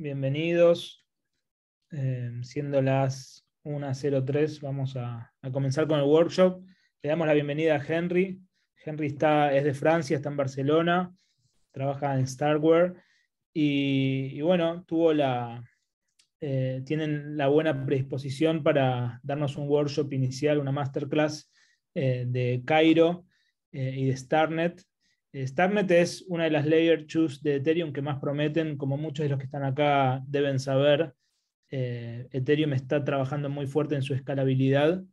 bienvenidos. Em, siendo las 1.03, vamos a, comenzar con el workshop. Le damos la bienvenida a Henry. Henry está, es de Francia, está en Barcelona, trabaja en Starware y, bueno, tuvo la, eh, tienen la buena predisposición para darnos un workshop inicial, una masterclass eh, de Cairo eh, y de Starnet StartNet es una de las layer 2 de Ethereum que más prometen, como muchos de los que están acá deben saber. Eh, Ethereum está trabajando muy fuerte en su escalabilidad,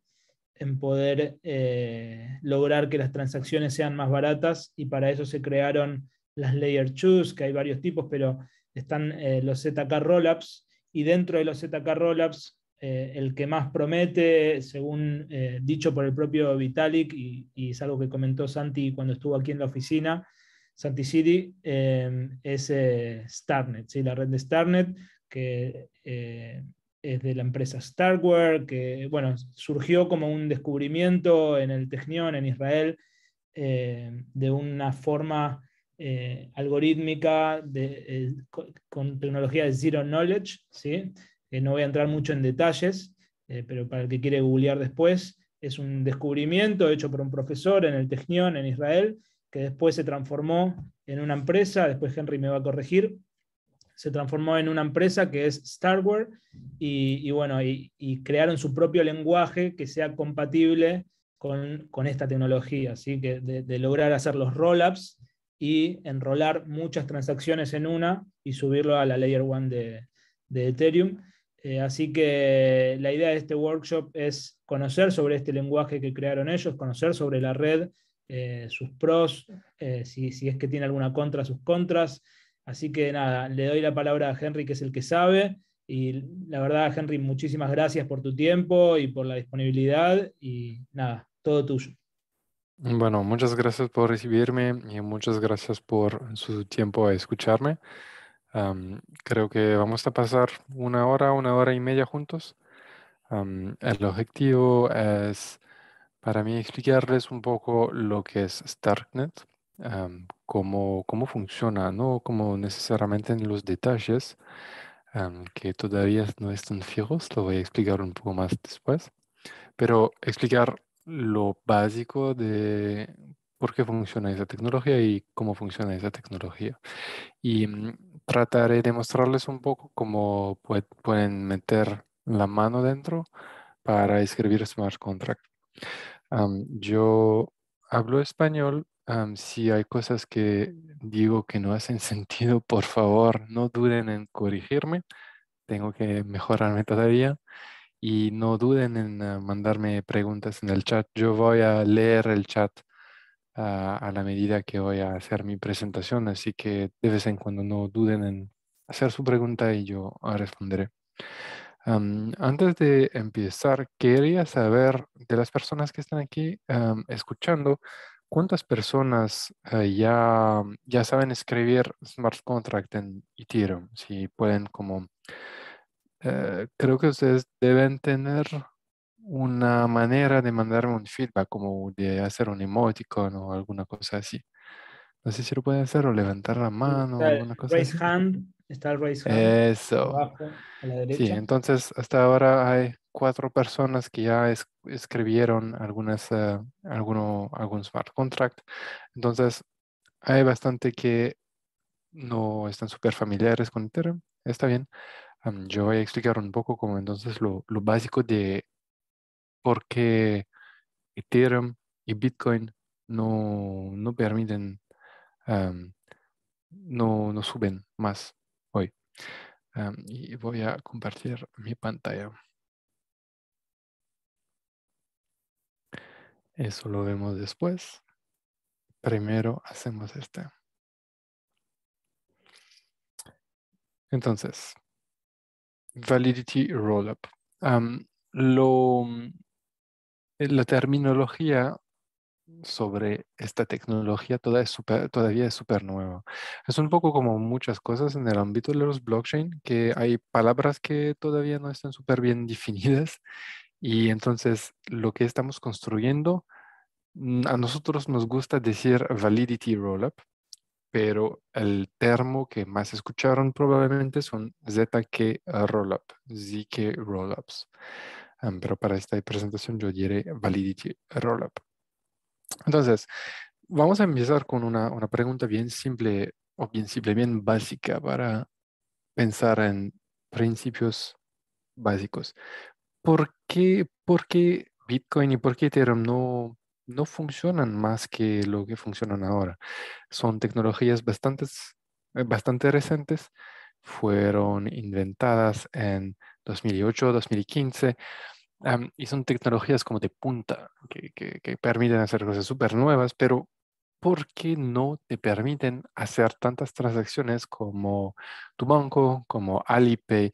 en poder eh, lograr que las transacciones sean más baratas y para eso se crearon las layer 2, que hay varios tipos, pero están eh, los ZK Rollups y dentro de los ZK Rollups eh, el que más promete, según eh, dicho por el propio Vitalik, y, es algo que comentó Santi cuando estuvo aquí en la oficina, Santi City, eh, es Starnet, ¿sí? la red de Starnet, que es de la empresa Starware, que bueno, surgió como un descubrimiento en el Technion, en Israel, de una forma... algorítmica con tecnología de zero knowledge, ¿sí? Eh, no voy a entrar mucho en detalles, eh, pero para el que quiere googlear después, es un descubrimiento hecho por un profesor en el Tecnion en Israel, que después se transformó en una empresa, después Henry me va a corregir, se transformó en una empresa que es Starware y, bueno, y, crearon su propio lenguaje que sea compatible con, esta tecnología, así que de, lograr hacer los roll-ups y enrolar muchas transacciones en una y subirlo a la Layer 1 de Ethereum. Eh, así que la idea de este workshop es conocer sobre este lenguaje que crearon ellos, conocer sobre la red, eh, sus pros, eh, si, si, es que tiene alguna contra, sus contras. Así que nada, le doy la palabra a Henry, que es el que sabe. Y la verdad, Henry, muchísimas gracias por tu tiempo y por la disponibilidad. Y nada, todo tuyo. Bueno, muchas gracias por recibirme y muchas gracias por su tiempo a escucharme creo que vamos a pasar una hora, una hora y media juntos. el objetivo es para mí explicarles un poco lo que es Starknet, cómo, cómo, funciona, no como necesariamente en los detalles, que todavía no están fijos, lo voy a explicar un poco más después, pero explicar lo básico de por qué funciona esa tecnología y cómo funciona esa tecnología. Y mm, trataré de mostrarles un poco cómo pueden meter la mano dentro para escribir smart contract. yo hablo español. si hay cosas que digo que no hacen sentido, por favor, no duden en corregirme. Tengo que mejorarme todavía y no duden en ah, mandarme preguntas en el chat. Yo voy a leer el chat a, la medida que voy a hacer mi presentación, así que de vez en cuando no duden en hacer su pregunta y yo responderé. antes de empezar, quería saber de las personas que están aquí escuchando, ¿cuántas personas ah, ya, ya saben escribir smart contract en Ethereum? Si pueden como... Eh, creo que ustedes deben tener una manera de mandarme un feedback, como de hacer un emoticon o alguna cosa así. No sé si lo pueden hacer o levantar la mano o alguna cosa. así. está el raise hand. Eso. Sí, entonces hasta ahora hay cuatro personas que ya escribieron algunas, eh, alguno, algún smart contract. Entonces hay bastante que no están súper familiares con Ethereum. Está bien. yo voy a explicar un poco como entonces lo, lo básico de porque Ethereum y Bitcoin no, no permiten, no, no, suben más hoy. y voy a compartir mi pantalla. Eso lo vemos después. Primero hacemos este. Entonces, Validity Rollup. lo, eh, la terminología sobre esta tecnología es todavía es súper nueva. Es un poco como muchas cosas en el ámbito de los blockchain, que hay palabras que todavía no están súper bien definidas y entonces lo que estamos construyendo, mm, a nosotros nos gusta decir validity rollup, pero el termo que más escucharon probablemente son ZK eh, rollup, ZK rollups. Ah, pero para esta presentación yo diré eh, Validity Rollup. Entonces, vamos a empezar con una, una pregunta bien simple o bien simple, bien básica para pensar en principios básicos. ¿Por qué, por qué Bitcoin y por qué Ethereum no, no funcionan más que lo que funcionan ahora? Son tecnologías eh, bastante, bastante recientes, fueron inventadas en 2008, 2015. y son tecnologías como de punta que, que permiten hacer cosas súper nuevas, pero ¿por qué no te permiten hacer tantas transacciones como tu banco, como Alipay,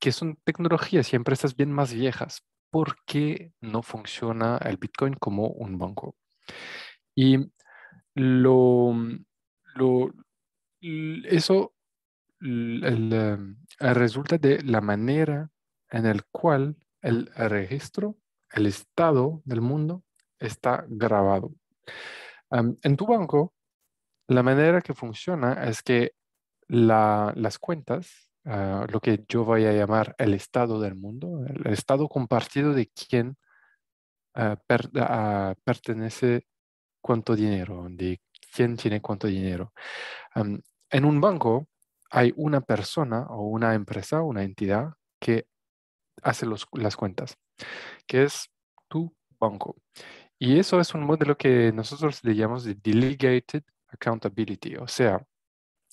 que son tecnologías y empresas bien más viejas? ¿Por qué no funciona el Bitcoin como un banco? Y lo, lo, eso el, em, eh, resulta de la manera en el cual el registro, el estado del mundo está grabado. Em, en tu banco, la manera que funciona es que las cuentas, eh, lo que yo voy a llamar el estado del mundo, el estado compartido de quién eh, ah, pertenece cuánto dinero, de quién tiene cuánto dinero. Em, en un banco, hay una persona o una empresa, una entidad que hace las cuentas, que es tu banco. Y eso es un modelo que nosotros le llamamos de delegated accountability, o sea,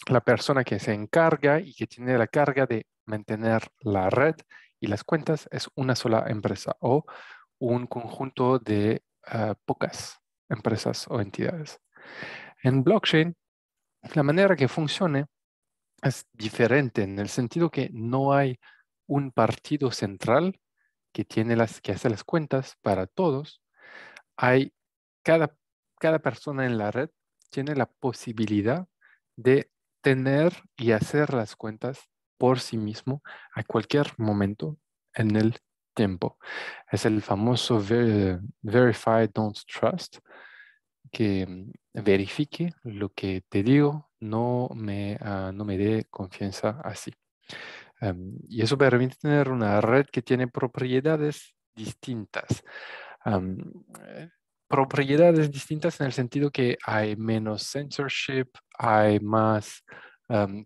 la persona que se encarga y que tiene la carga de mantener la red y las cuentas es una sola empresa o un conjunto de ah, pocas empresas o entidades. En blockchain, la manera que funcione es diferente en el sentido que no hay un partido central que tiene las que hace las cuentas para todos. Hay cada, persona en la red tiene la posibilidad de tener y hacer las cuentas por sí mismo a cualquier momento en el tiempo. Es el famoso verify, don't trust, que mm, verifique lo que te digo, no me, ah, no me dé confianza así. Em, y eso permite tener una red que tiene propiedades distintas. Eh, propiedades distintas en el sentido que hay menos censorship, hay más,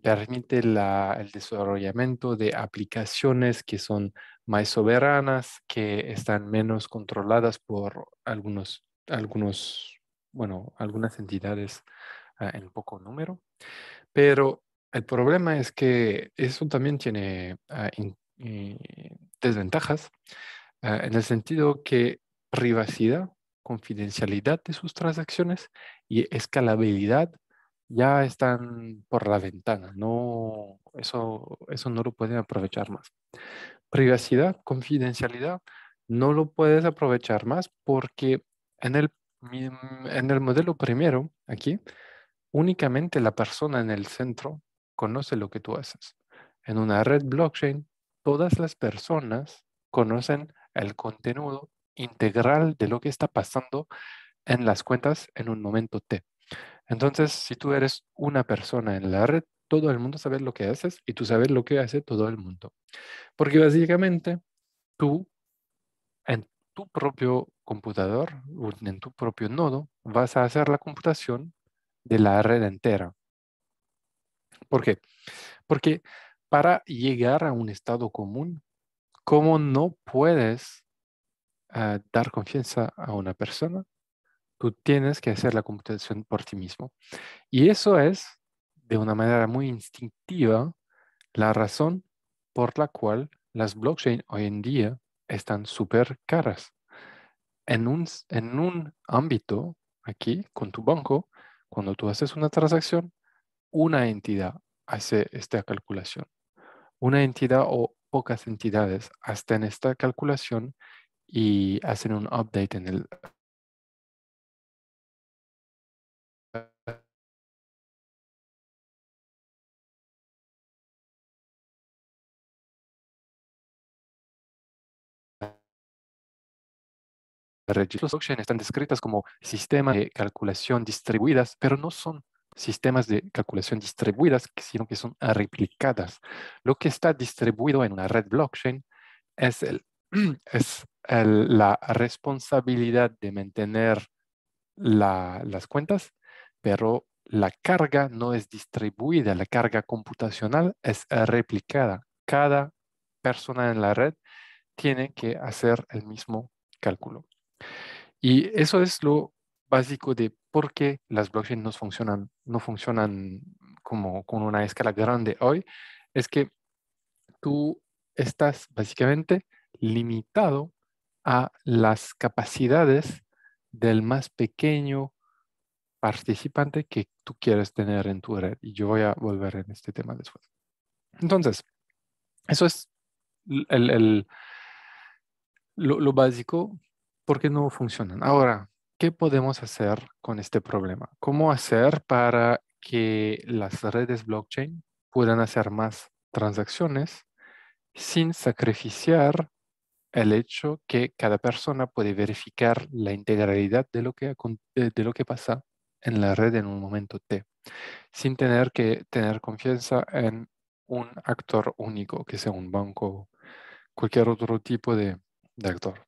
permite la, el desarrollamiento de aplicaciones que son más soberanas, que están menos controladas por algunos, algunos bueno, algunas entidades ah, en poco número, pero el problema es que eso también tiene ah, eh, desventajas ah, en el sentido que privacidad, confidencialidad de sus transacciones y escalabilidad ya están por la ventana, no, eso, eso no lo pueden aprovechar más. Privacidad, confidencialidad, no lo puedes aprovechar más porque en el en el modelo primero, aquí, únicamente la persona en el centro conoce lo que tú haces. En una red blockchain, todas las personas conocen el contenido integral de lo que está pasando en las cuentas en un momento T. Entonces, si tú eres una persona en la red, todo el mundo sabe lo que haces y tú sabes lo que hace todo el mundo. Porque básicamente tú, en tu propio computador en tu propio nodo, vas a hacer la computación de la red entera. ¿Por qué? Porque para llegar a un estado común, como no puedes ah, dar confianza a una persona, tú tienes que hacer la computación por ti mismo. Y eso es, de una manera muy instintiva, la razón por la cual las blockchains hoy en día están súper caras en un, en un ámbito, aquí, con tu banco, cuando tú haces una transacción, una entidad hace esta calculación. Una entidad o pocas entidades hacen esta calculación y hacen un update en el registros blockchain están descritas como sistemas de calculación distribuidas, pero no son sistemas de calculación distribuidas, sino que son replicadas. Lo que está distribuido en una red blockchain es, el, es la responsabilidad de mantener las cuentas, pero la carga no es distribuida, la carga computacional es replicada. Cada persona en la red tiene que hacer el mismo cálculo. Y eso es lo básico de por qué las blockchains no funcionan, no funcionan como con una escala grande hoy, es que tú estás básicamente limitado a las capacidades del más pequeño participante que tú quieres tener en tu red. Y yo voy a volver en este tema después. Entonces, eso es el, lo, básico ¿Por qué no funcionan. Ahora, ¿qué podemos hacer con este problema? ¿Cómo hacer para que las redes blockchain puedan hacer más transacciones sin sacrificiar el hecho que cada persona puede verificar la integralidad de lo que, eh, de lo que pasa en la red en un momento T, sin tener que tener confianza en un actor único, que sea un banco, o cualquier otro tipo de actor.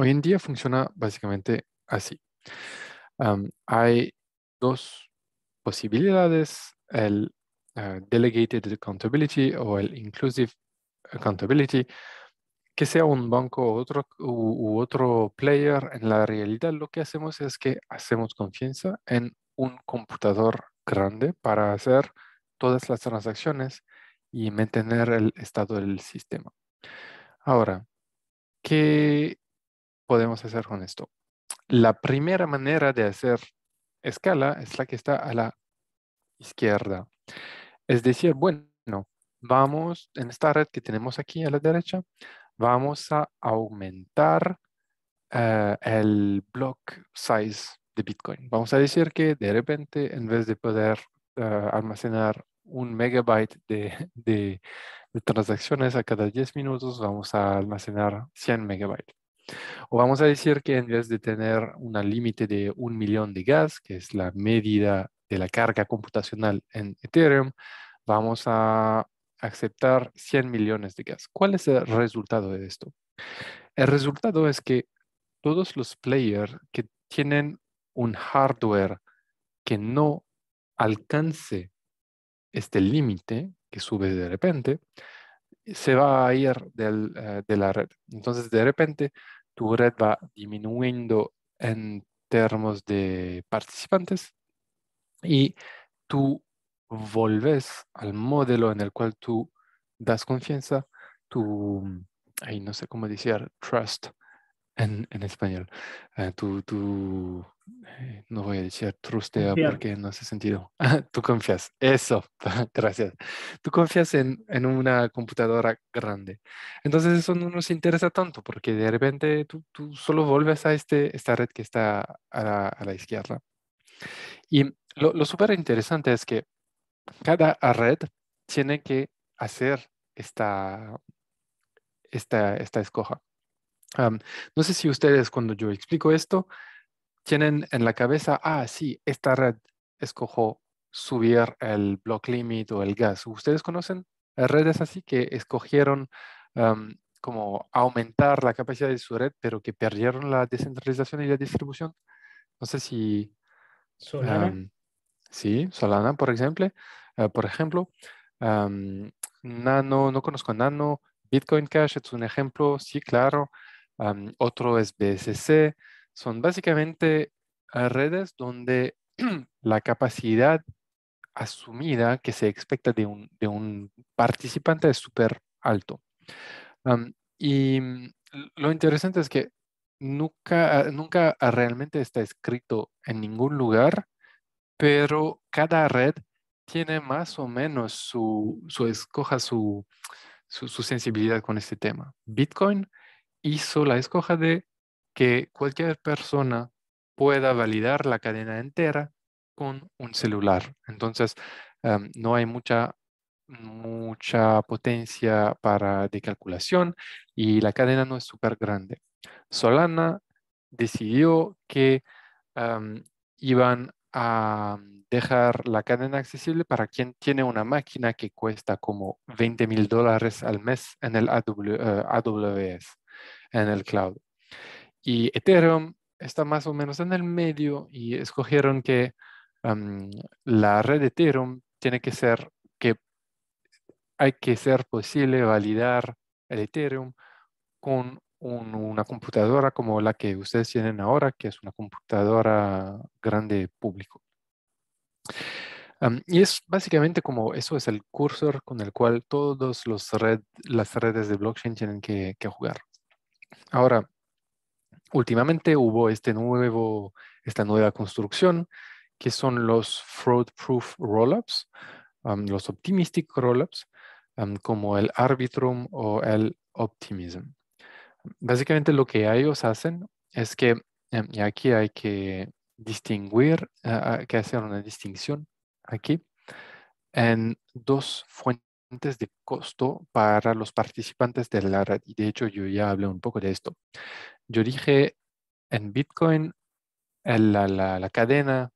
Hoy en día funciona básicamente así. hay dos posibilidades, el eh, Delegated Accountability o el Inclusive Accountability, que sea un banco otro, u otro player, en la realidad lo que hacemos es que hacemos confianza en un computador grande para hacer todas las transacciones y mantener el estado del sistema. Ahora, ¿qué podemos hacer con esto? La primera manera de hacer escala es la que está a la izquierda. Es decir, bueno, vamos en esta red que tenemos aquí a la derecha, vamos a aumentar eh, el block size de Bitcoin. Vamos a decir que de repente, en vez de poder eh, almacenar un megabyte de, de transacciones a cada 10 minutos, vamos a almacenar 100 megabytes. O vamos a decir que en vez de tener un límite de un millón de gas, que es la medida de la carga computacional en Ethereum, vamos a aceptar 100 millones de gas. ¿Cuál es el resultado de esto? El resultado es que todos los players que tienen un hardware que no alcance este límite que sube de repente, se va a ir eh, de la red. Entonces, de repente, tu red va disminuyendo en términos de participantes y tú volves al modelo en el cual tú das confianza, tu, ahí no sé cómo decir, trust, en, español. Eh, tú, tú eh, no voy a decir trustea porque no hace sentido. tú confías, eso, gracias. Tú confías en, en, una computadora grande. Entonces eso no nos interesa tanto porque de repente tú, tú solo vuelves a este, esta red que está a la, izquierda. Y lo, lo súper interesante es que cada red tiene que hacer esta, esta, esta escoja no sé si ustedes cuando yo explico esto tienen en la cabeza, ah, sí, esta red escojó subir el block limit o el gas. ¿Ustedes conocen redes así que escogieron como aumentar la capacidad de su red, pero que perdieron la descentralización y la distribución? No sé si... Solana. sí, Solana, por ejemplo. Ah, por ejemplo, Nano, no conozco Nano. Bitcoin Cash es un ejemplo, sí, claro otro es BSC. Son básicamente redes donde la capacidad asumida que se expecta de un, de un participante es súper alto. y mm, lo interesante es que nunca, ah, nunca realmente está escrito en ningún lugar, pero cada red tiene más o menos su, su escoja su, su sensibilidad con este tema. Bitcoin hizo la escoja de que cualquier persona pueda validar la cadena entera con un celular. Entonces, em, no hay mucha, potencia para de calculación y la cadena no es súper grande. Solana decidió que em, iban a dejar la cadena accesible para quien tiene una máquina que cuesta como 20 mil dólares al mes en el AWS. Eh, en el cloud. Y Ethereum está más o menos en el medio y escogieron que la red Ethereum tiene que ser que hay que ser posible validar el Ethereum con una computadora como la que ustedes tienen ahora, que es una computadora grande público. y es básicamente como eso es el cursor con el cual todas red, las redes de blockchain tienen que jugar. Ahora, últimamente hubo este nuevo, esta nueva construcción que son los fraud-proof rollups, los optimistic rollups, como el Arbitrum o el Optimism. Básicamente lo que ellos hacen es que, em, y aquí hay que distinguir, hay eh, eh, que hacer una distinción aquí, en dos fuentes de costo para los participantes de la red. Y de hecho, yo ya hablé un poco de esto. Yo dije, en Bitcoin la, la, la cadena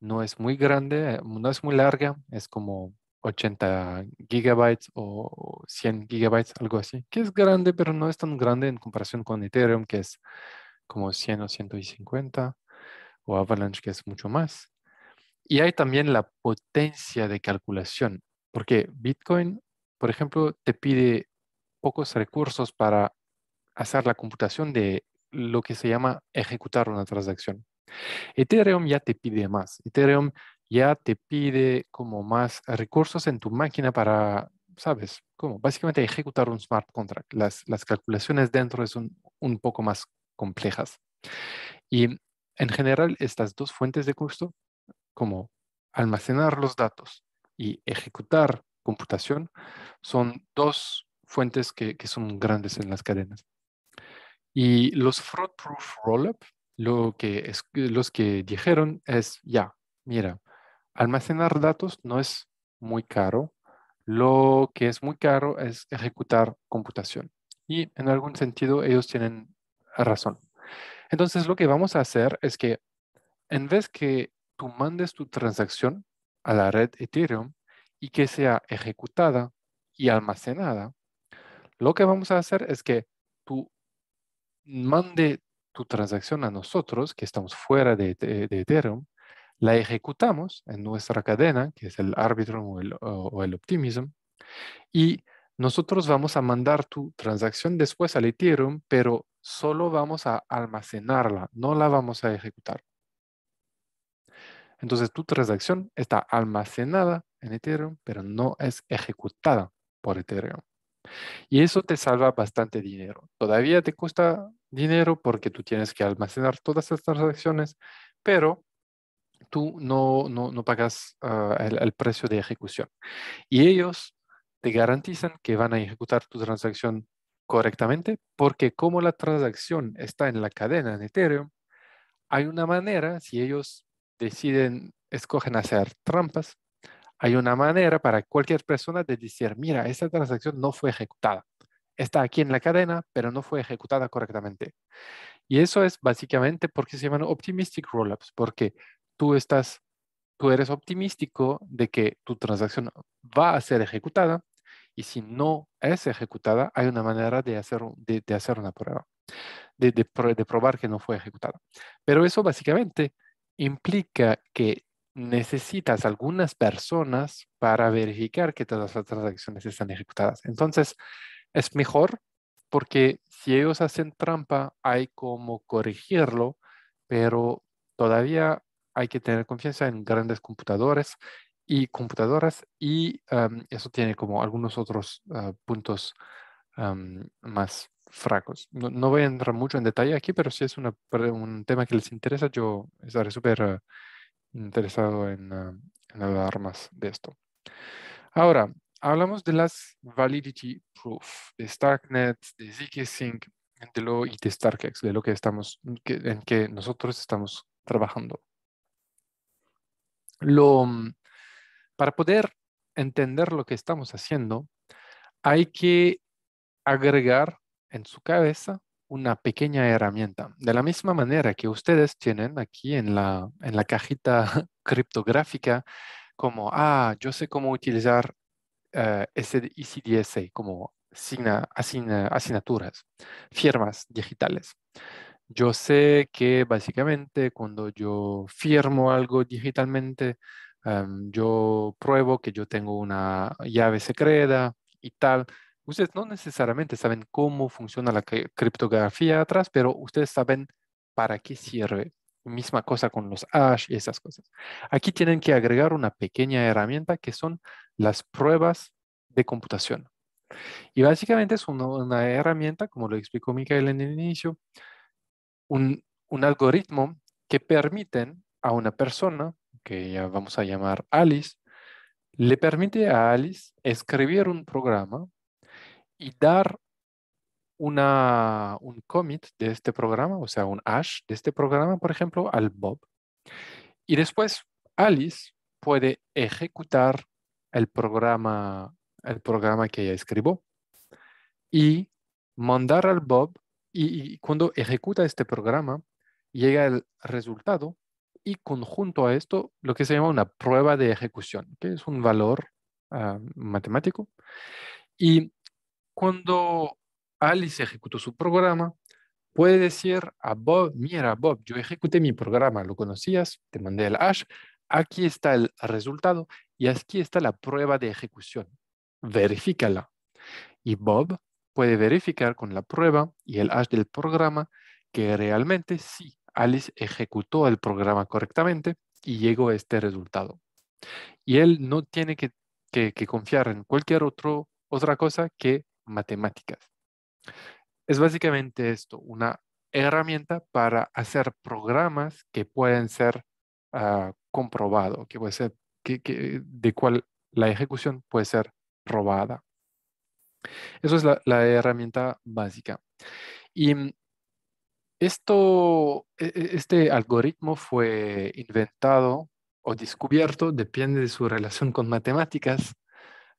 no es muy grande, eh, no es muy larga, es como 80 gigabytes o 100 gigabytes, algo así, que es grande, pero no es tan grande en comparación con Ethereum, que es como 100 o 150, o Avalanche, que es mucho más. Y hay también la potencia de calculación. Porque Bitcoin, por ejemplo, te pide pocos recursos para hacer la computación de lo que se llama ejecutar una transacción. Ethereum ya te pide más. Ethereum ya te pide como más recursos en tu máquina para, ¿sabes? Como básicamente ejecutar un smart contract. Las, las calculaciones dentro son un poco más complejas. Y en general, estas dos fuentes de costo, como almacenar los datos y ejecutar computación son dos fuentes que, son grandes en las cadenas. Y los fraud-proof rollup, lo que los que dijeron es, ya, mira, almacenar datos no es muy caro, lo que es muy caro es ejecutar computación. Y en algún sentido ellos tienen razón. Entonces lo que vamos a hacer es que en vez que tú mandes tu transacción a la red Ethereum y que sea ejecutada y almacenada, lo que vamos a hacer es que tú mande tu transacción a nosotros, que estamos fuera de, Ethereum, la ejecutamos en nuestra cadena, que es el Arbitrum o el, o el Optimism, y nosotros vamos a mandar tu transacción después al Ethereum, pero solo vamos a almacenarla, no la vamos a ejecutar. Entonces tu transacción está almacenada en Ethereum, pero no es ejecutada por Ethereum. Y eso te salva bastante dinero. Todavía te cuesta dinero porque tú tienes que almacenar todas esas transacciones, pero tú no, no, pagas ah, el, el, precio de ejecución. Y ellos te garantizan que van a ejecutar tu transacción correctamente porque como la transacción está en la cadena en Ethereum, hay una manera, si ellos deciden, escogen hacer trampas, hay una manera para cualquier persona de decir, mira, esta transacción no fue ejecutada. Está aquí en la cadena, pero no fue ejecutada correctamente. Y eso es básicamente porque se llaman optimistic rollups, porque tú estás, tú eres optimístico de que tu transacción va a ser ejecutada y si no es ejecutada, hay una manera de hacer, de, hacer una prueba, de probar que no fue ejecutada. Pero eso básicamente implica que necesitas algunas personas para verificar que todas las transacciones están ejecutadas. Entonces, es mejor porque si ellos hacen trampa, hay como corregirlo, pero todavía hay que tener confianza en grandes computadores y computadoras y eso tiene como algunos otros ah, puntos más fracos. No, voy a entrar mucho en detalle aquí, pero si es un tema que les interesa, yo estaré súper ah, interesado ah, en, hablar más de esto. Ahora, hablamos de las validity proof, de Starknet, de ZK Sync, de lo y de Starkex, de lo que estamos, en que nosotros estamos trabajando. Lo, mm, para poder entender lo que estamos haciendo, hay que agregar en su cabeza una pequeña herramienta. De la misma manera que ustedes tienen aquí en la, en la cajita criptográfica, como, ah, yo sé cómo utilizar eh, ese ECDSA, como signa, asignaturas, firmas digitales. Yo sé que básicamente cuando yo firmo algo digitalmente, em, yo pruebo que yo tengo una llave secreta y tal ustedes no necesariamente saben cómo funciona la criptografía atrás, pero ustedes saben para qué sirve. Misma cosa con los hash y esas cosas. Aquí tienen que agregar una pequeña herramienta que son las pruebas de computación. Y básicamente es una, herramienta, como lo explicó Mikael en el inicio, un, un algoritmo que permiten a una persona, que ya vamos a llamar Alice, le permite a Alice escribir un programa y dar una, un commit de este programa, o sea, un hash de este programa, por ejemplo, al Bob. Y después Alice puede ejecutar el programa, el programa que ella escribió y mandar al Bob. Y, cuando ejecuta este programa, llega el resultado y conjunto a esto lo que se llama una prueba de ejecución, que es un valor ah, matemático. Y cuando Alice ejecutó su programa, puede decir a Bob, mira Bob, yo ejecuté mi programa, lo conocías, te mandé el hash, aquí está el resultado y aquí está la prueba de ejecución, verifícala. Y Bob puede verificar con la prueba y el hash del programa que realmente sí, Alice ejecutó el programa correctamente y llegó a este resultado. Y él no tiene que, que confiar en cualquier otro, otra cosa que matemáticas. Es básicamente esto, una herramienta para hacer programas que pueden ser ah, comprobados, que puede ser, de cual la ejecución puede ser probada. Eso es la, la herramienta básica. Y mm, esto, e, e, este algoritmo fue inventado o descubierto, depende de su relación con matemáticas,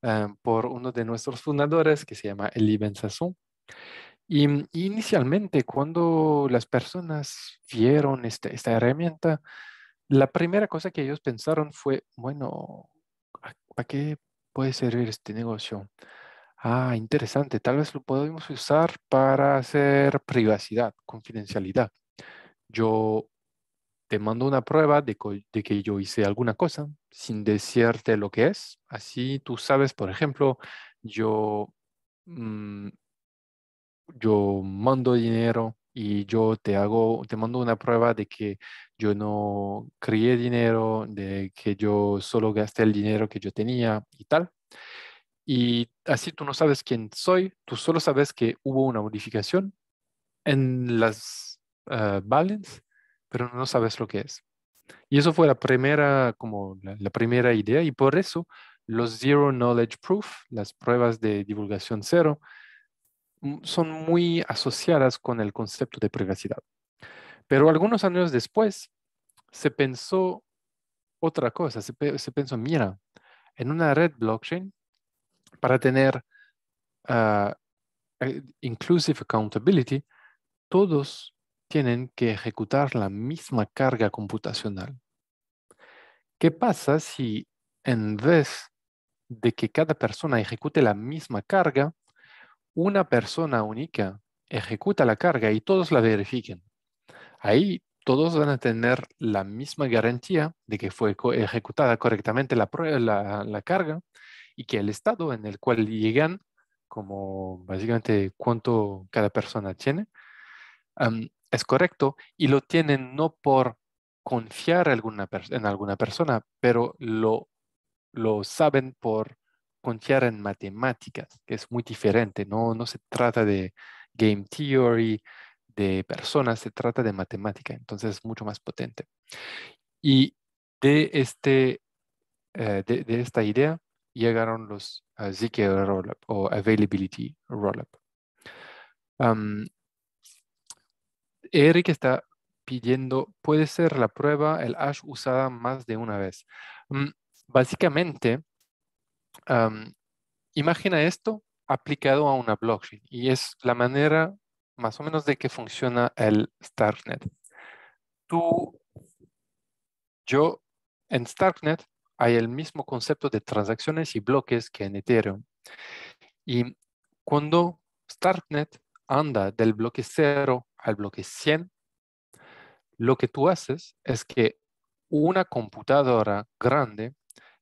Ah, por uno de nuestros fundadores que se llama Eli Ben Y, mm, inicialmente, cuando las personas vieron este, esta herramienta, la primera cosa que ellos pensaron fue, bueno, ¿para qué puede servir este negocio? Ah, interesante, tal vez lo podemos usar para hacer privacidad, confidencialidad. Yo te mando una prueba de, que yo hice alguna cosa sin decirte lo que es. Así tú sabes, por ejemplo, yo, mm, yo mando dinero y yo te hago, te mando una prueba de que yo no crié dinero, de que yo solo gasté el dinero que yo tenía y tal. Y así tú no sabes quién soy, tú solo sabes que hubo una modificación en las uh, ah, balance pero no sabes lo que es. Y eso fue la primera, como la, primera idea, y por eso los Zero Knowledge Proof, las pruebas de divulgación cero, mm, son muy asociadas con el concepto de privacidad. Pero algunos años después se pensó otra cosa, se, pensó, mira, en una red blockchain, para tener ah, eh, inclusive accountability, todos tienen que ejecutar la misma carga computacional. ¿Qué pasa si en vez de que cada persona ejecute la misma carga, una persona única ejecuta la carga y todos la verifiquen? Ahí todos van a tener la misma garantía de que fue ejecutada correctamente la, la, la carga y que el estado en el cual llegan, como básicamente cuánto cada persona tiene, es correcto y lo tienen no por confiar alguna en alguna persona, pero lo, lo saben por confiar en matemáticas, que es muy diferente. No, no se trata de game theory, de personas, se trata de matemática, entonces es mucho más potente. Y de, este, eh, de, esta idea llegaron los uh, ZK Rollup o Availability Rollup. Um, Eric está pidiendo, ¿puede ser la prueba el hash usada más de una vez? Mm, básicamente, imagina esto aplicado a una blockchain y es la manera más o menos de que funciona el Starknet. Tú, yo, en Starknet hay el mismo concepto de transacciones y bloques que en Ethereum. Y cuando Starknet anda del bloque 0 al bloque 100, lo que tú haces es que una computadora grande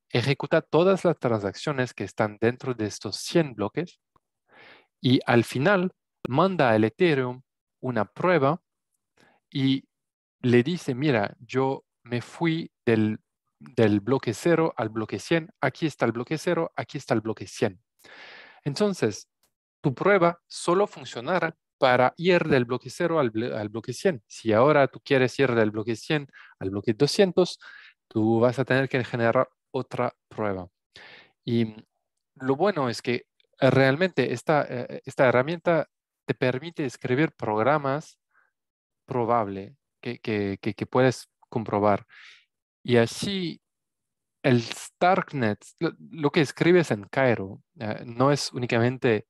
ejecuta todas las transacciones que están dentro de estos 100 bloques y al final manda al Ethereum una prueba y le dice, mira, yo me fui del, del bloque 0 al bloque 100, aquí está el bloque 0, aquí está el bloque 100. Entonces, tu prueba solo funcionará para ir del bloque 0 al, bloque 100. Si ahora tú quieres ir del bloque 100 al bloque 200, tú vas a tener que generar otra prueba. Y lo bueno es que realmente esta, eh, esta herramienta te permite escribir programas probable que, que, puedes comprobar. Y así el Starknet, lo que escribes en Cairo, eh, no es únicamente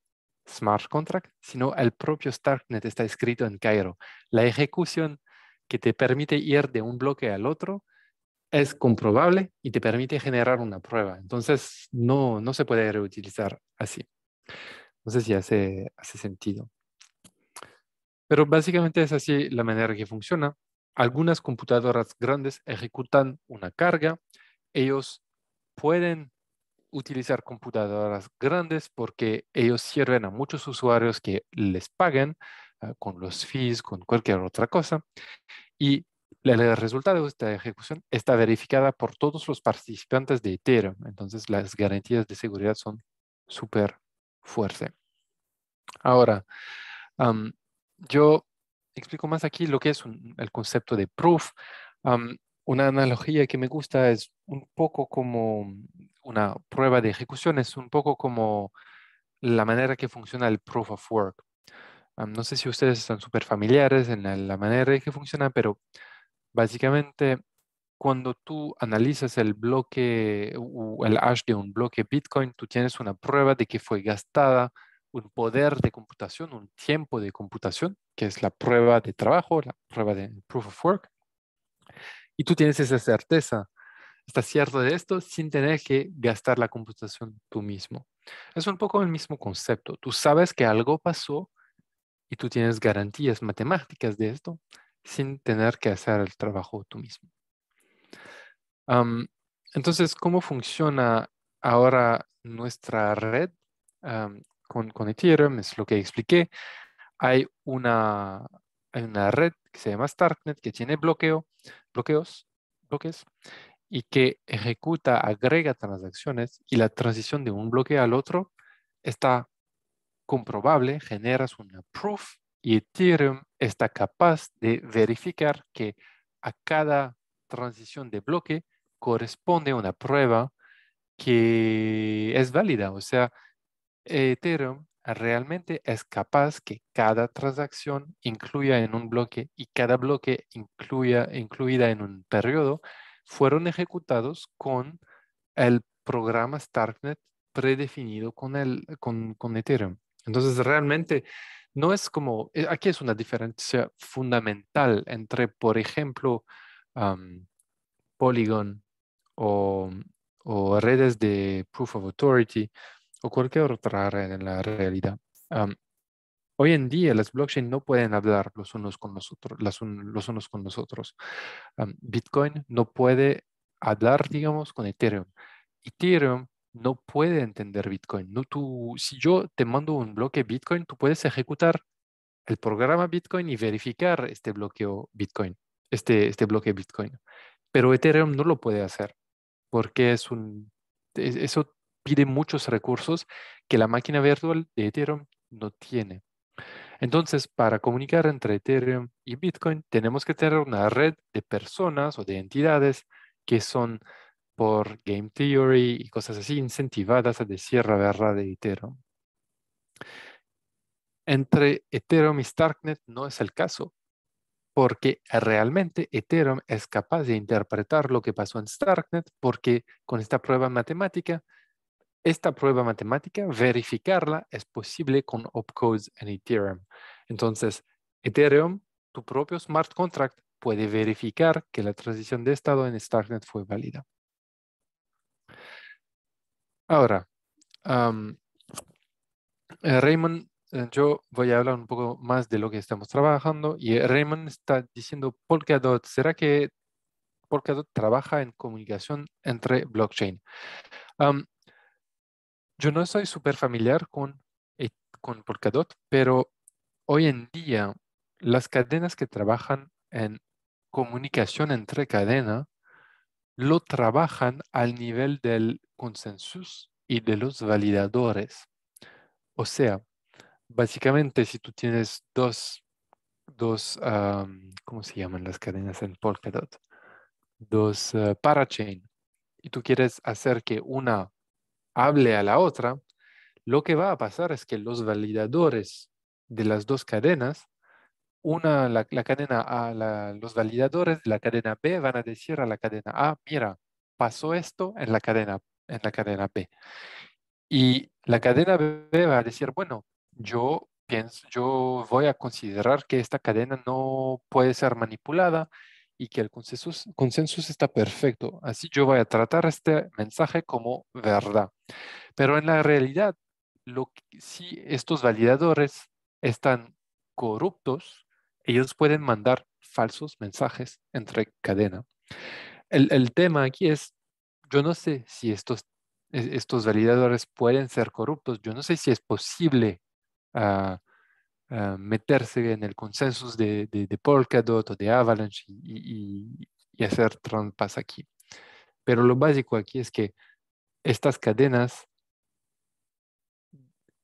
smart contract, sino el propio Starknet está escrito en Cairo. La ejecución que te permite ir de un bloque al otro es comprobable y te permite generar una prueba. Entonces, no, no se puede reutilizar así. No sé si hace, hace sentido. Pero básicamente es así la manera que funciona. Algunas computadoras grandes ejecutan una carga. Ellos pueden utilizar computadoras grandes porque ellos sirven a muchos usuarios que les paguen ah, con los fees, con cualquier otra cosa. Y el resultado de esta ejecución está verificada por todos los participantes de Ethereum. Entonces, las garantías de seguridad son súper fuertes. Ahora, yo explico más aquí lo que es el concepto de proof. una analogía que me gusta es un poco como una prueba de ejecución es un poco como la manera que funciona el proof of work. no sé si ustedes están súper familiares en la, la manera en que funciona, pero básicamente cuando tú analizas el bloque o el hash de un bloque Bitcoin, tú tienes una prueba de que fue gastada un poder de computación, un tiempo de computación, que es la prueba de trabajo, la prueba de proof of work. Y tú tienes esa certeza Está cierto de esto sin tener que gastar la computación tú mismo. Es un poco el mismo concepto. Tú sabes que algo pasó y tú tienes garantías matemáticas de esto sin tener que hacer el trabajo tú mismo. entonces, ¿cómo funciona ahora nuestra red con, con, Ethereum? Es lo que expliqué. Hay una, hay una red que se llama Starknet que tiene bloqueo, bloqueos, bloques y que ejecuta, agrega transacciones y la transición de un bloque al otro está comprobable, generas una proof y Ethereum está capaz de verificar que a cada transición de bloque corresponde una prueba que es válida. O sea, Ethereum realmente es capaz que cada transacción incluya en un bloque y cada bloque incluya, incluida en un periodo fueron ejecutados con el programa Starknet predefinido con, el, con, Ethereum. Entonces, realmente no es como, eh, aquí es una diferencia fundamental entre, por ejemplo, Polygon o, redes de Proof of Authority o cualquier otra red en la realidad. Hoy en día las blockchains no pueden hablar los unos con los otros, las los unos con los Bitcoin no puede hablar, digamos, con Ethereum. Ethereum no puede entender Bitcoin. tú, si yo te mando un bloque Bitcoin, tú puedes ejecutar el programa Bitcoin y verificar este bloqueo Bitcoin, este, este bloque Bitcoin. Pero Ethereum no lo puede hacer porque es un, eso pide muchos recursos que la máquina virtual de Ethereum no tiene. Entonces, para comunicar entre Ethereum y Bitcoin, tenemos que tener una red de personas o de entidades que son por Game Theory y cosas así incentivadas a decir la verdad de Ethereum. Entre Ethereum y Starknet no es el caso, porque realmente Ethereum es capaz de interpretar lo que pasó en Starknet, porque con esta prueba matemática esta prueba matemática, verificarla, es posible con opcodes en Ethereum. Entonces, Ethereum, tu propio smart contract, puede verificar que la transición de estado en Starknet fue válida. Ahora, eh, Raymond, eh, yo voy a hablar un poco más de lo que estamos trabajando y eh, Raymond está diciendo Polkadot, ¿será que Polkadot trabaja en comunicación entre blockchain? Yo no soy súper familiar con, eh, con Polkadot, pero hoy en día las cadenas que trabajan en comunicación entre cadena lo trabajan al nivel del consensus y de los validadores. O sea, básicamente si tú tienes dos, dos ¿cómo se llaman las cadenas en Polkadot? Dos eh, parachain y tú quieres hacer que una hable a la otra, lo que va a pasar es que los validadores de las dos cadenas, una, la, cadena A, los validadores de la cadena B van a decir a la cadena A, mira, pasó esto en la cadena, en la cadena B. Y la cadena B va a decir, bueno, yo pienso, yo voy a considerar que esta cadena no puede ser manipulada y que el consenso, consenso está perfecto. Así yo voy a tratar este mensaje como verdad. Pero en la realidad, si estos validadores están corruptos, ellos pueden mandar falsos mensajes entre cadena. El, tema aquí es, yo no sé si estos, e, estos validadores pueden ser corruptos, yo no sé si es posible ah, eh, meterse en el consenso de, de, Polkadot o de Avalanche y, y, hacer trampas aquí. Pero lo básico aquí es que estas cadenas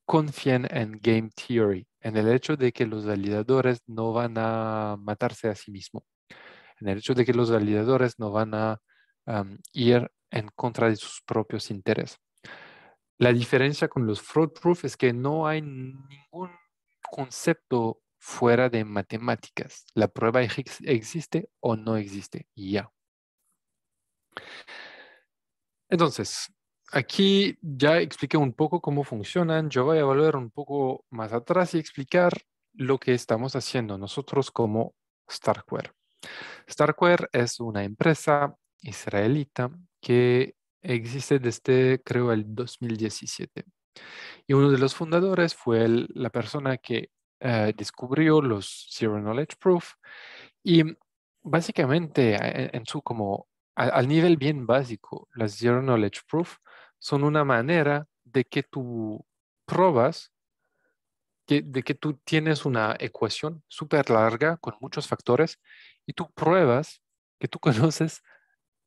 confían en game theory, en el hecho de que los validadores no van a matarse a sí mismos, en el hecho de que los validadores no van a ir en contra de sus propios intereses. La diferencia con los fraud proof es que no hay ningún concepto fuera de matemáticas. La prueba existe o no existe. Ya. Entonces, aquí ya expliqué un poco cómo funcionan. Yo voy a volver un poco más atrás y explicar lo que estamos haciendo nosotros como Starkware. Starkware es una empresa israelita que existe desde, creo, el 2017. Y uno de los fundadores fue la persona que eh, descubrió los Zero Knowledge Proof y básicamente e, en, su como al nivel bien básico, las Zero Knowledge Proof son una manera de que tú pruebas de que tú tienes una ecuación súper larga con muchos factores y tú pruebas que tú conoces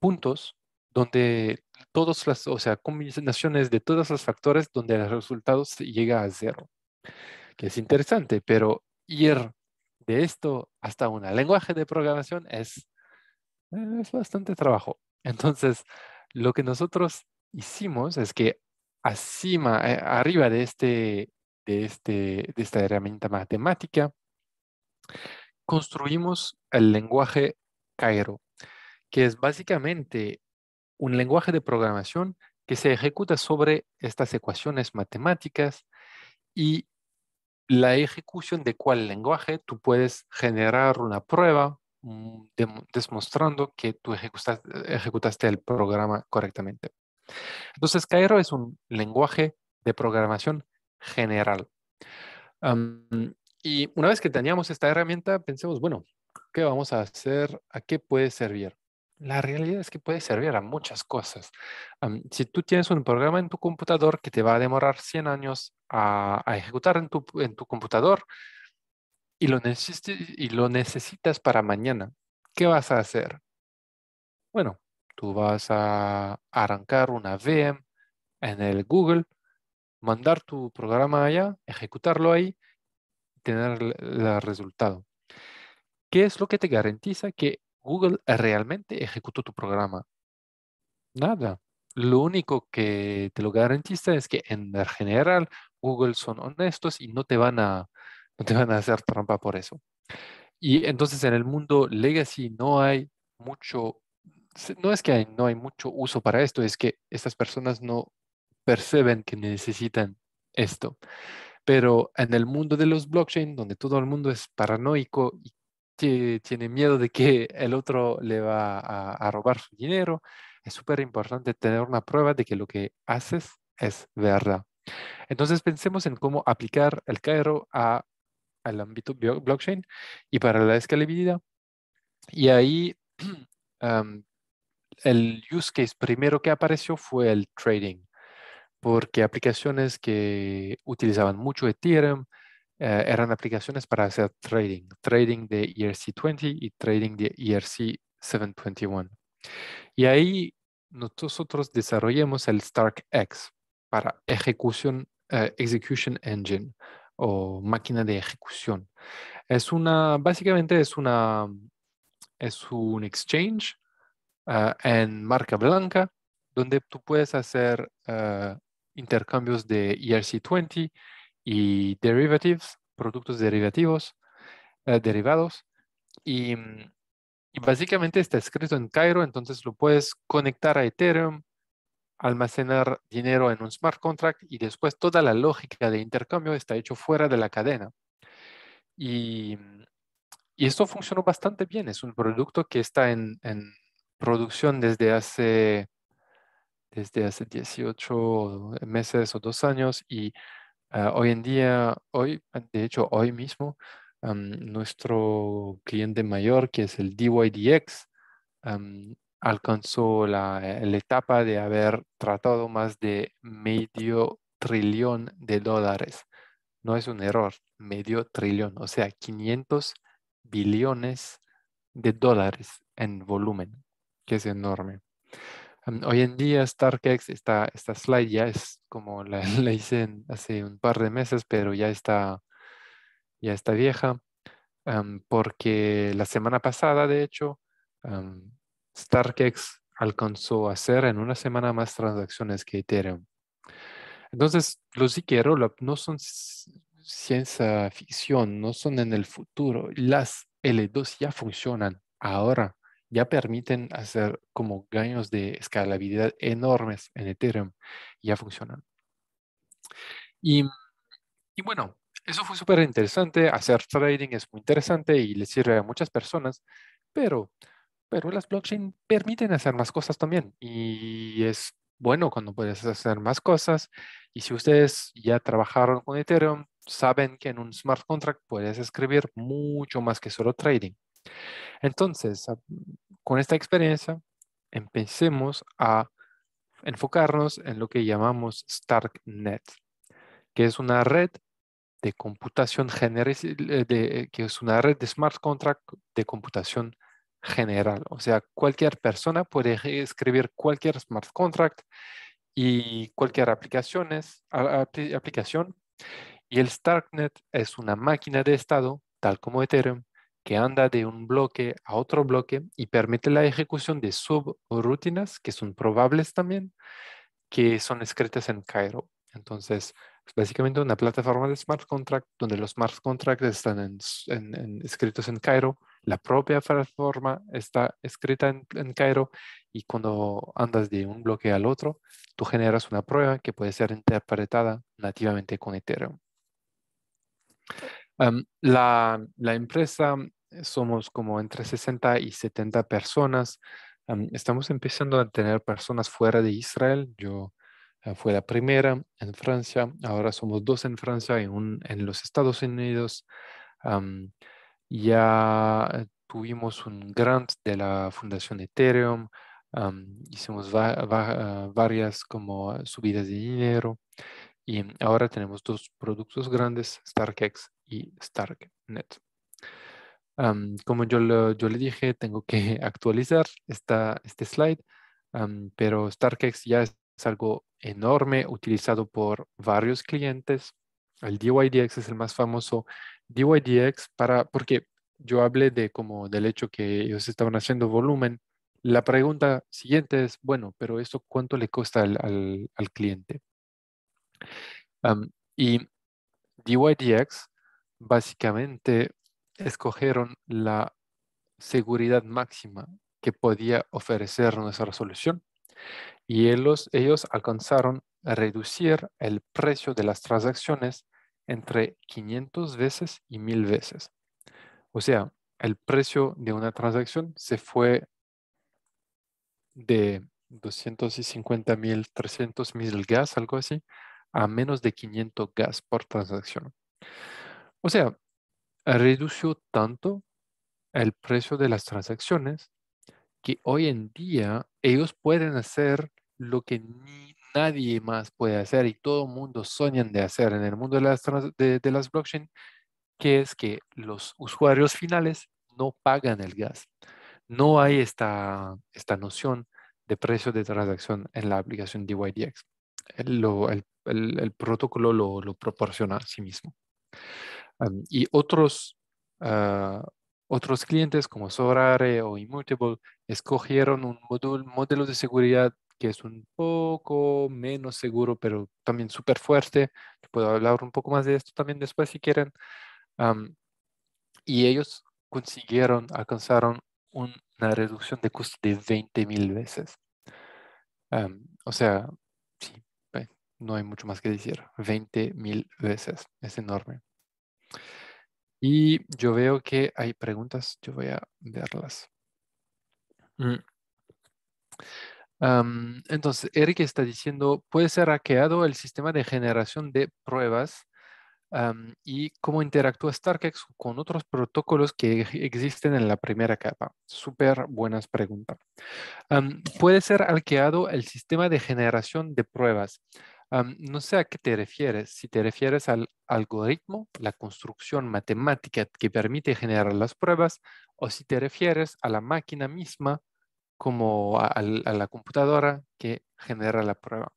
puntos donde todas las, o sea, combinaciones de todos los factores donde el resultado llega a cero, que es interesante, pero ir de esto hasta un lenguaje de programación es, es bastante trabajo. Entonces, lo que nosotros hicimos es que eh, arriba de, este, de, este, de esta herramienta matemática, construimos el lenguaje Cairo, que es básicamente un lenguaje de programación que se ejecuta sobre estas ecuaciones matemáticas y la ejecución de cuál lenguaje tú puedes generar una prueba mm, demostrando que tú ejecutaste, el programa correctamente. Entonces, Cairo es un lenguaje de programación general. y una vez que teníamos esta herramienta, pensemos, bueno, ¿qué vamos a hacer? ¿A qué puede servir? la realidad es que puede servir a muchas cosas. si tú tienes un programa en tu computador que te va a demorar 100 años a, ejecutar en tu, computador y lo, y lo necesitas para mañana, ¿qué vas a hacer? Bueno, tú vas a arrancar una VM en el Google, mandar tu programa allá, ejecutarlo ahí, tener el resultado. ¿Qué es lo que te garantiza que Google realmente ejecutó tu programa. Nada. Lo único que te lo garantiza es que en general Google son honestos y no te van a, no te van a hacer trampa por eso. Y entonces en el mundo legacy no hay mucho, no es que no hay mucho uso para esto, es que estas personas no perciben que necesitan esto. Pero en el mundo de los blockchain, donde todo el mundo es paranoico y que tiene miedo de que el otro le va a, robar su dinero. Es súper importante tener una prueba de que lo que haces es verdad. Entonces pensemos en cómo aplicar el Cairo a, al ámbito blockchain y para la escalabilidad. Y ahí el use case primero que apareció fue el trading, porque aplicaciones que utilizaban mucho Ethereum, eh, eran aplicaciones para hacer trading, trading de ERC20 y trading de ERC721. Y ahí nosotros desarrollamos el StarkX para ejecución, eh, execution engine o máquina de ejecución. Es una, básicamente es una, es un exchange eh, en marca blanca donde tú puedes hacer intercambios de ERC20 y derivatives, productos derivativos, eh, derivados. Y, mm, y básicamente está escrito en Cairo, entonces lo puedes conectar a Ethereum, almacenar dinero en un smart contract y después toda la lógica de intercambio está hecho fuera de la cadena. Y, y esto funcionó bastante bien. Es un producto que está en, en producción desde hace, desde hace 18 meses o dos años y Ah, hoy en día, hoy, ah, de hecho, hoy mismo, nuestro cliente mayor, que es el DYDX, alcanzó la, eh, la, etapa de haber tratado más de medio trillón de dólares. No es un error, medio trillón, o sea, 500 billones de dólares en volumen, que es enorme. Mm, hoy en día Starkex, esta, slide ya es como la, la hice hace un par de meses, pero ya está, ya está vieja, porque la semana pasada, de hecho, Starkex alcanzó a hacer en una semana más transacciones que Ethereum. Entonces, los quiero, no son ciencia ficción, no son en el futuro. Las L2 ya funcionan ahora ya permiten hacer como gaños de escalabilidad enormes en Ethereum, ya funcionan. Y, y bueno, eso fue súper interesante, hacer trading es muy interesante y le sirve a muchas personas, pero, pero las blockchain permiten hacer más cosas también y es bueno cuando puedes hacer más cosas y si ustedes ya trabajaron con Ethereum, saben que en un smart contract puedes escribir mucho más que solo trading. Entonces, con esta experiencia, empecemos a enfocarnos en lo que llamamos StarkNet, que es una red de computación general, eh, eh, que es una red de smart contract de computación general. O sea, cualquier persona puede escribir cualquier smart contract y cualquier aplicación. Y el StarkNet es una máquina de estado, tal como Ethereum, que anda de un bloque a otro bloque y permite la ejecución de subrutinas que son probables también, que son escritas en Cairo. Entonces, es básicamente una plataforma de smart contract donde los smart contracts están escritos en Cairo, la propia plataforma está escrita en, Cairo y cuando andas de un bloque al otro, tú generas una prueba que puede ser interpretada nativamente con Ethereum. la, empresa somos como entre 60 y 70 personas. estamos empezando a tener personas fuera de Israel. Yo ah, fui fue la primera en Francia, ahora somos dos en Francia y un en los Estados Unidos. ya tuvimos un grant de la Fundación Ethereum, hicimos varias como subidas de dinero y ahora tenemos dos productos grandes, Starkex y StarkNet como yo, yo, le dije, tengo que actualizar esta, este slide, pero Starkex ya es algo enorme utilizado por varios clientes. El DYDX es el más famoso. DYDX para, porque yo hablé de como del hecho que ellos estaban haciendo volumen. La pregunta siguiente es, bueno, pero ¿esto cuánto le cuesta al, cliente? y DYDX básicamente escogieron la seguridad máxima que podía ofrecer nuestra solución y ellos, ellos alcanzaron a reducir el precio de las transacciones entre 500 veces y 1000 veces. O sea, el precio de una transacción se fue de 250 mil, 300 mil gas, algo así, a menos de 500 gas por transacción. O sea, redució tanto el precio de las transacciones que hoy en día ellos pueden hacer lo que ni nadie más puede hacer y todo mundo soñan de hacer en el mundo de las, de, las blockchain, que es que los usuarios finales no pagan el gas. No hay esta, esta noción de precio de transacción en la aplicación DYDX. El, el, protocolo lo, lo proporciona a sí mismo y otros, ah, otros clientes como Sorare o Immutable escogieron un modelo de seguridad que es un poco menos seguro, pero también súper fuerte. Puedo hablar un poco más de esto también después si quieren. y ellos consiguieron, alcanzaron una reducción de costo de 20 mil veces. o sea, no hay mucho más que decir. 20 mil veces. Es enorme. Y yo veo que hay preguntas, yo voy a verlas. Mm. entonces, Eric está diciendo, ¿puede ser hackeado el sistema de generación de pruebas? ¿Y cómo interactúa Starkex con otros protocolos que existen en la primera capa? Súper buenas preguntas. ¿Puede ser hackeado el sistema de generación de pruebas? no sé a qué te refieres, si te refieres al algoritmo, la construcción matemática que permite generar las pruebas, o si te refieres a la máquina misma como a la computadora que genera la prueba.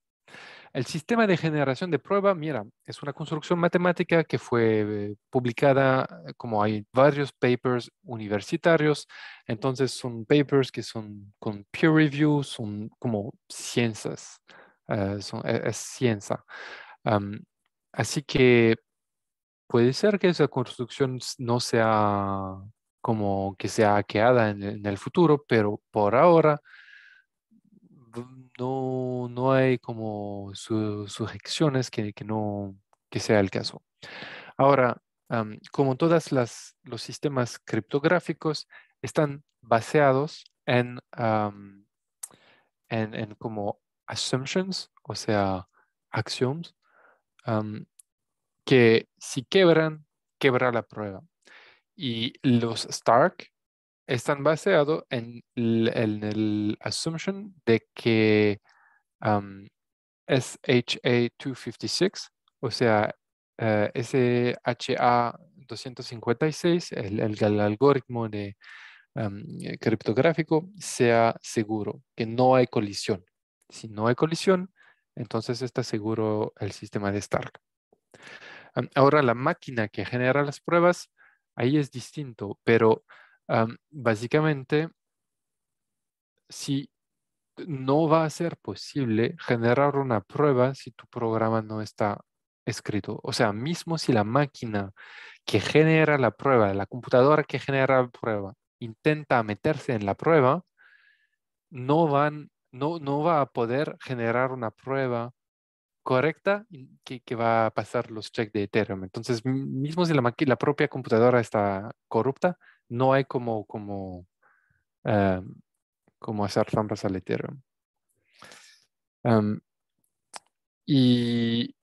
El sistema de generación de prueba, mira, es una construcción matemática que fue publicada, eh, como hay varios papers universitarios, entonces son papers que son con peer review, son como ciencias. Eh, e, es, ciencia. así que puede ser que esa construcción no sea como que sea hackeada en, el futuro, pero por ahora no, hay como su, que, no que sea el caso. Ahora, como todos los sistemas criptográficos, están baseados en, en, como assumptions, o sea, axioms, que si quebran, quebra la prueba. Y los Stark están basados en, el assumption de que SHA-256, o sea, eh, SHA-256, el, algoritmo de criptográfico, sea seguro, que no hay colisión. Si no hay colisión, entonces está seguro el sistema de Stark. ahora, la máquina que genera las pruebas, ahí es distinto, pero básicamente, si no va a ser posible generar una prueba si tu programa no está escrito. O sea, mismo si la máquina que genera la prueba, la computadora que genera la prueba, intenta meterse en la prueba, no van no, va a poder generar una prueba correcta que, va a pasar los checks de Ethereum. Entonces, mismo si la, la propia computadora está corrupta, no hay como, como, ah, como hacer trampas al Ethereum. y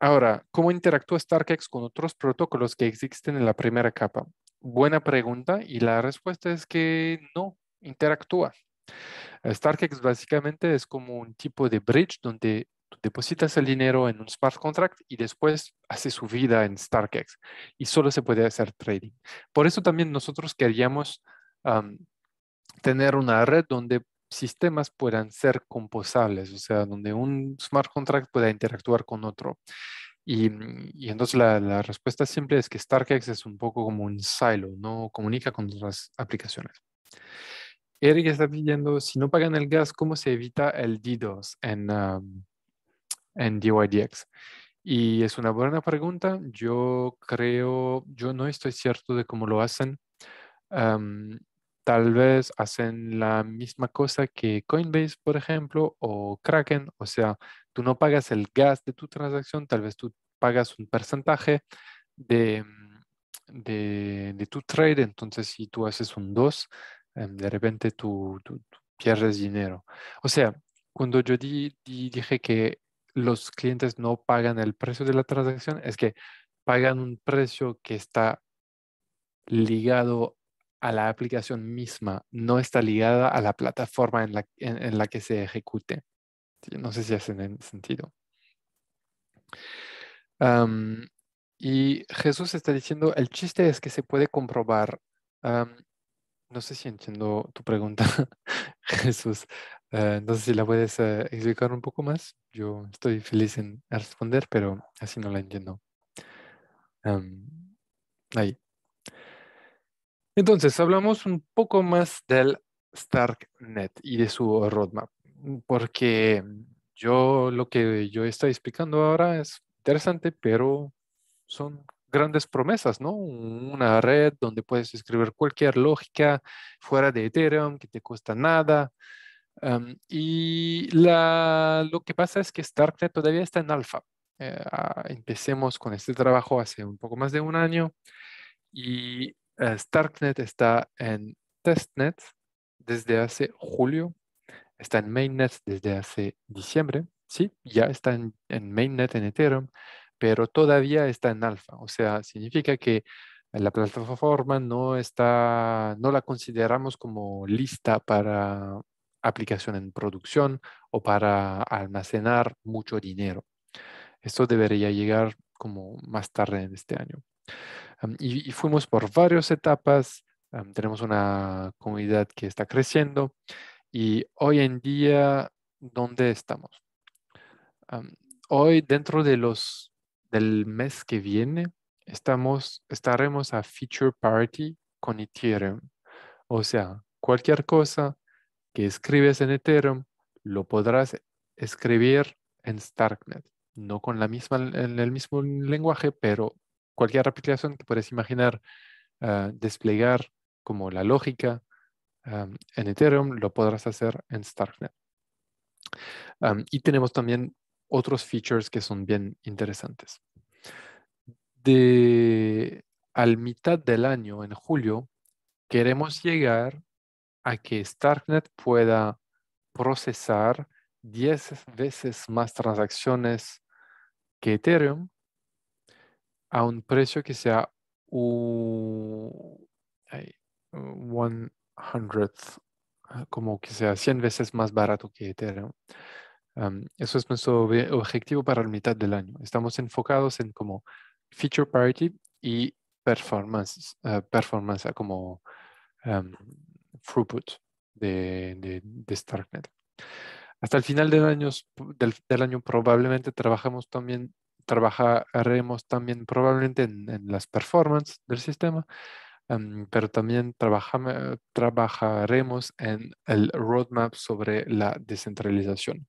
ahora, ¿cómo interactúa Starkex con otros protocolos que existen en la primera capa? Buena pregunta y la respuesta es que no interactúa. Starkex básicamente es como un tipo de bridge donde depositas el dinero en un smart contract y después hace su vida en Starkex y solo se puede hacer trading. Por eso también nosotros queríamos tener una red donde sistemas puedan ser composables, o sea, donde un smart contract pueda interactuar con otro. Y, mm, entonces la, respuesta simple es que Starkex es un poco como un silo, no comunica con otras aplicaciones. Eric está pidiendo, si no pagan el gas, ¿cómo se evita el DDoS en, um, en DYDX? Y es una buena pregunta. Yo creo, yo no estoy cierto de cómo lo hacen. Um, tal vez hacen la misma cosa que Coinbase, por ejemplo, o Kraken. O sea, tú no pagas el gas de tu transacción, tal vez tú pagas un porcentaje de, de, de tu trade. Entonces, si tú haces un 2, Em, de repente tú, pierdes dinero. O sea, cuando yo di, dije que los clientes no pagan el precio de la transacción, es que pagan un precio que está ligado a la aplicación misma, no está ligada a la plataforma en la, en, la que se ejecute. No sé si hacen sentido. y Jesús está diciendo, el chiste es que se puede comprobar no sé si entiendo tu pregunta, Jesús. Eh, no sé si la puedes eh, explicar un poco más. Yo estoy feliz en responder, pero así no la entiendo. ahí. Entonces, hablamos un poco más del Starknet y de su roadmap, porque yo lo que yo estoy explicando ahora es interesante, pero son grandes promesas, ¿no? Una red donde puedes escribir cualquier lógica fuera de Ethereum, que te cuesta nada. Em, y lo que pasa es que Starknet todavía está en alfa. Eh, ah, empecemos con este trabajo hace un poco más de un año y eh, Starknet está en testnet desde hace julio, está en mainnet desde hace diciembre, sí, ya está en mainnet en Ethereum, pero todavía está en alfa, o sea, significa que la plataforma no está, no la consideramos como lista para aplicación en producción o para almacenar mucho dinero. Esto debería llegar como más tarde en este año. y, fuimos por varias etapas. tenemos una comunidad que está creciendo y hoy en día, ¿dónde estamos? hoy dentro de los del mes que viene estamos, estaremos a Feature Party con Ethereum. O sea, cualquier cosa que escribes en Ethereum lo podrás escribir en Starknet. No con la misma, en el mismo lenguaje, pero cualquier aplicación que puedes imaginar ah, desplegar como la lógica ah, en Ethereum lo podrás hacer en Starknet. Ah, y tenemos también otros features que son bien interesantes. De al mitad del año, en julio, queremos llegar a que Starknet pueda procesar 10 veces más transacciones que Ethereum a un precio que sea como que sea 100 veces más barato que Ethereum eso es nuestro objetivo para la mitad del año. Estamos enfocados en como feature parity y ah, performance, performance ah, como throughput de, Starknet. Hasta el final del año, del, año probablemente trabajemos también, trabajaremos también probablemente en, las performance del sistema, pero también trabajaremos en el roadmap sobre la descentralización.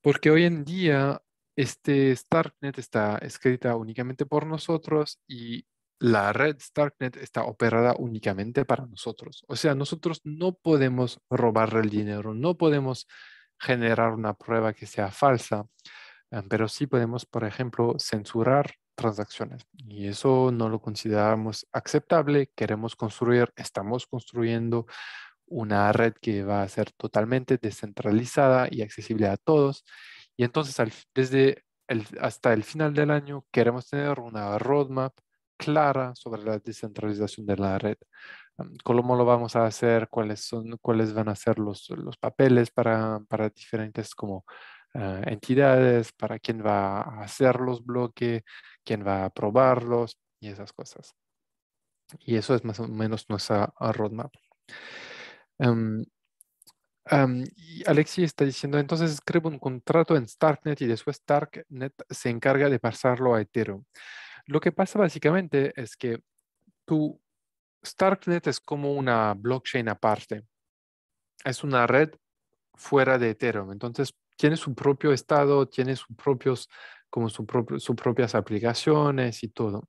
Porque hoy en día este Starknet está escrita únicamente por nosotros y la red Starknet está operada únicamente para nosotros. O sea, nosotros no podemos robar el dinero, no podemos generar una prueba que sea falsa, em, pero sí podemos, por ejemplo, censurar transacciones y eso no lo consideramos aceptable, queremos construir, estamos construyendo una red que va a ser totalmente descentralizada y accesible a todos. Y entonces desde hasta el final del año queremos tener una roadmap clara sobre la descentralización de la red. ¿Cómo lo vamos a hacer? ¿Cuáles, son, cuáles van a ser los, papeles para, diferentes como ah, entidades, para quién va a hacer los bloques, quién va a probarlos y esas cosas. Y eso es más o menos nuestra ah, roadmap. Alexis em, em, y Alexi está diciendo, entonces escribo un contrato en Starknet y después Starknet se encarga de pasarlo a Ethereum. Lo que pasa básicamente es que tu Starknet es como una blockchain aparte. Es una red fuera de Ethereum. Entonces tiene su propio estado, tiene sus propios, como sus propias aplicaciones y todo.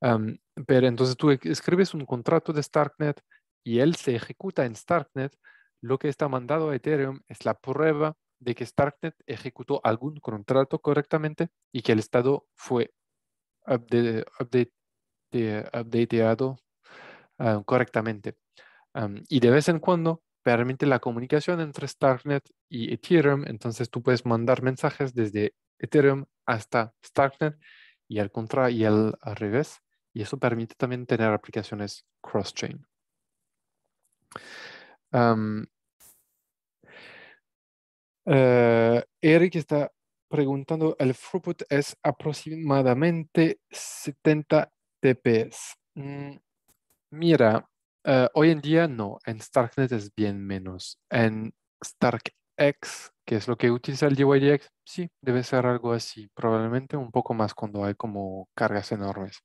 Em, pero entonces tú escribes un contrato de Starknet y él se ejecuta en Starknet, lo que está mandado a Ethereum es la prueba de que Starknet ejecutó algún contrato correctamente y que el estado fue update, eh, updateado um, correctamente. Um, y de vez en cuando permite la comunicación entre Starknet y Ethereum, entonces tú puedes mandar mensajes desde Ethereum hasta Starknet y al contra y al revés, y eso permite también tener aplicaciones cross-chain. Eh, Eric está preguntando, el throughput es aproximadamente 70 TPS. Mm, mira, eh, hoy en día no, en Starknet es bien menos. En StarkX, que es lo que utiliza el DYDX, sí, debe ser algo así, probablemente un poco más cuando hay como cargas enormes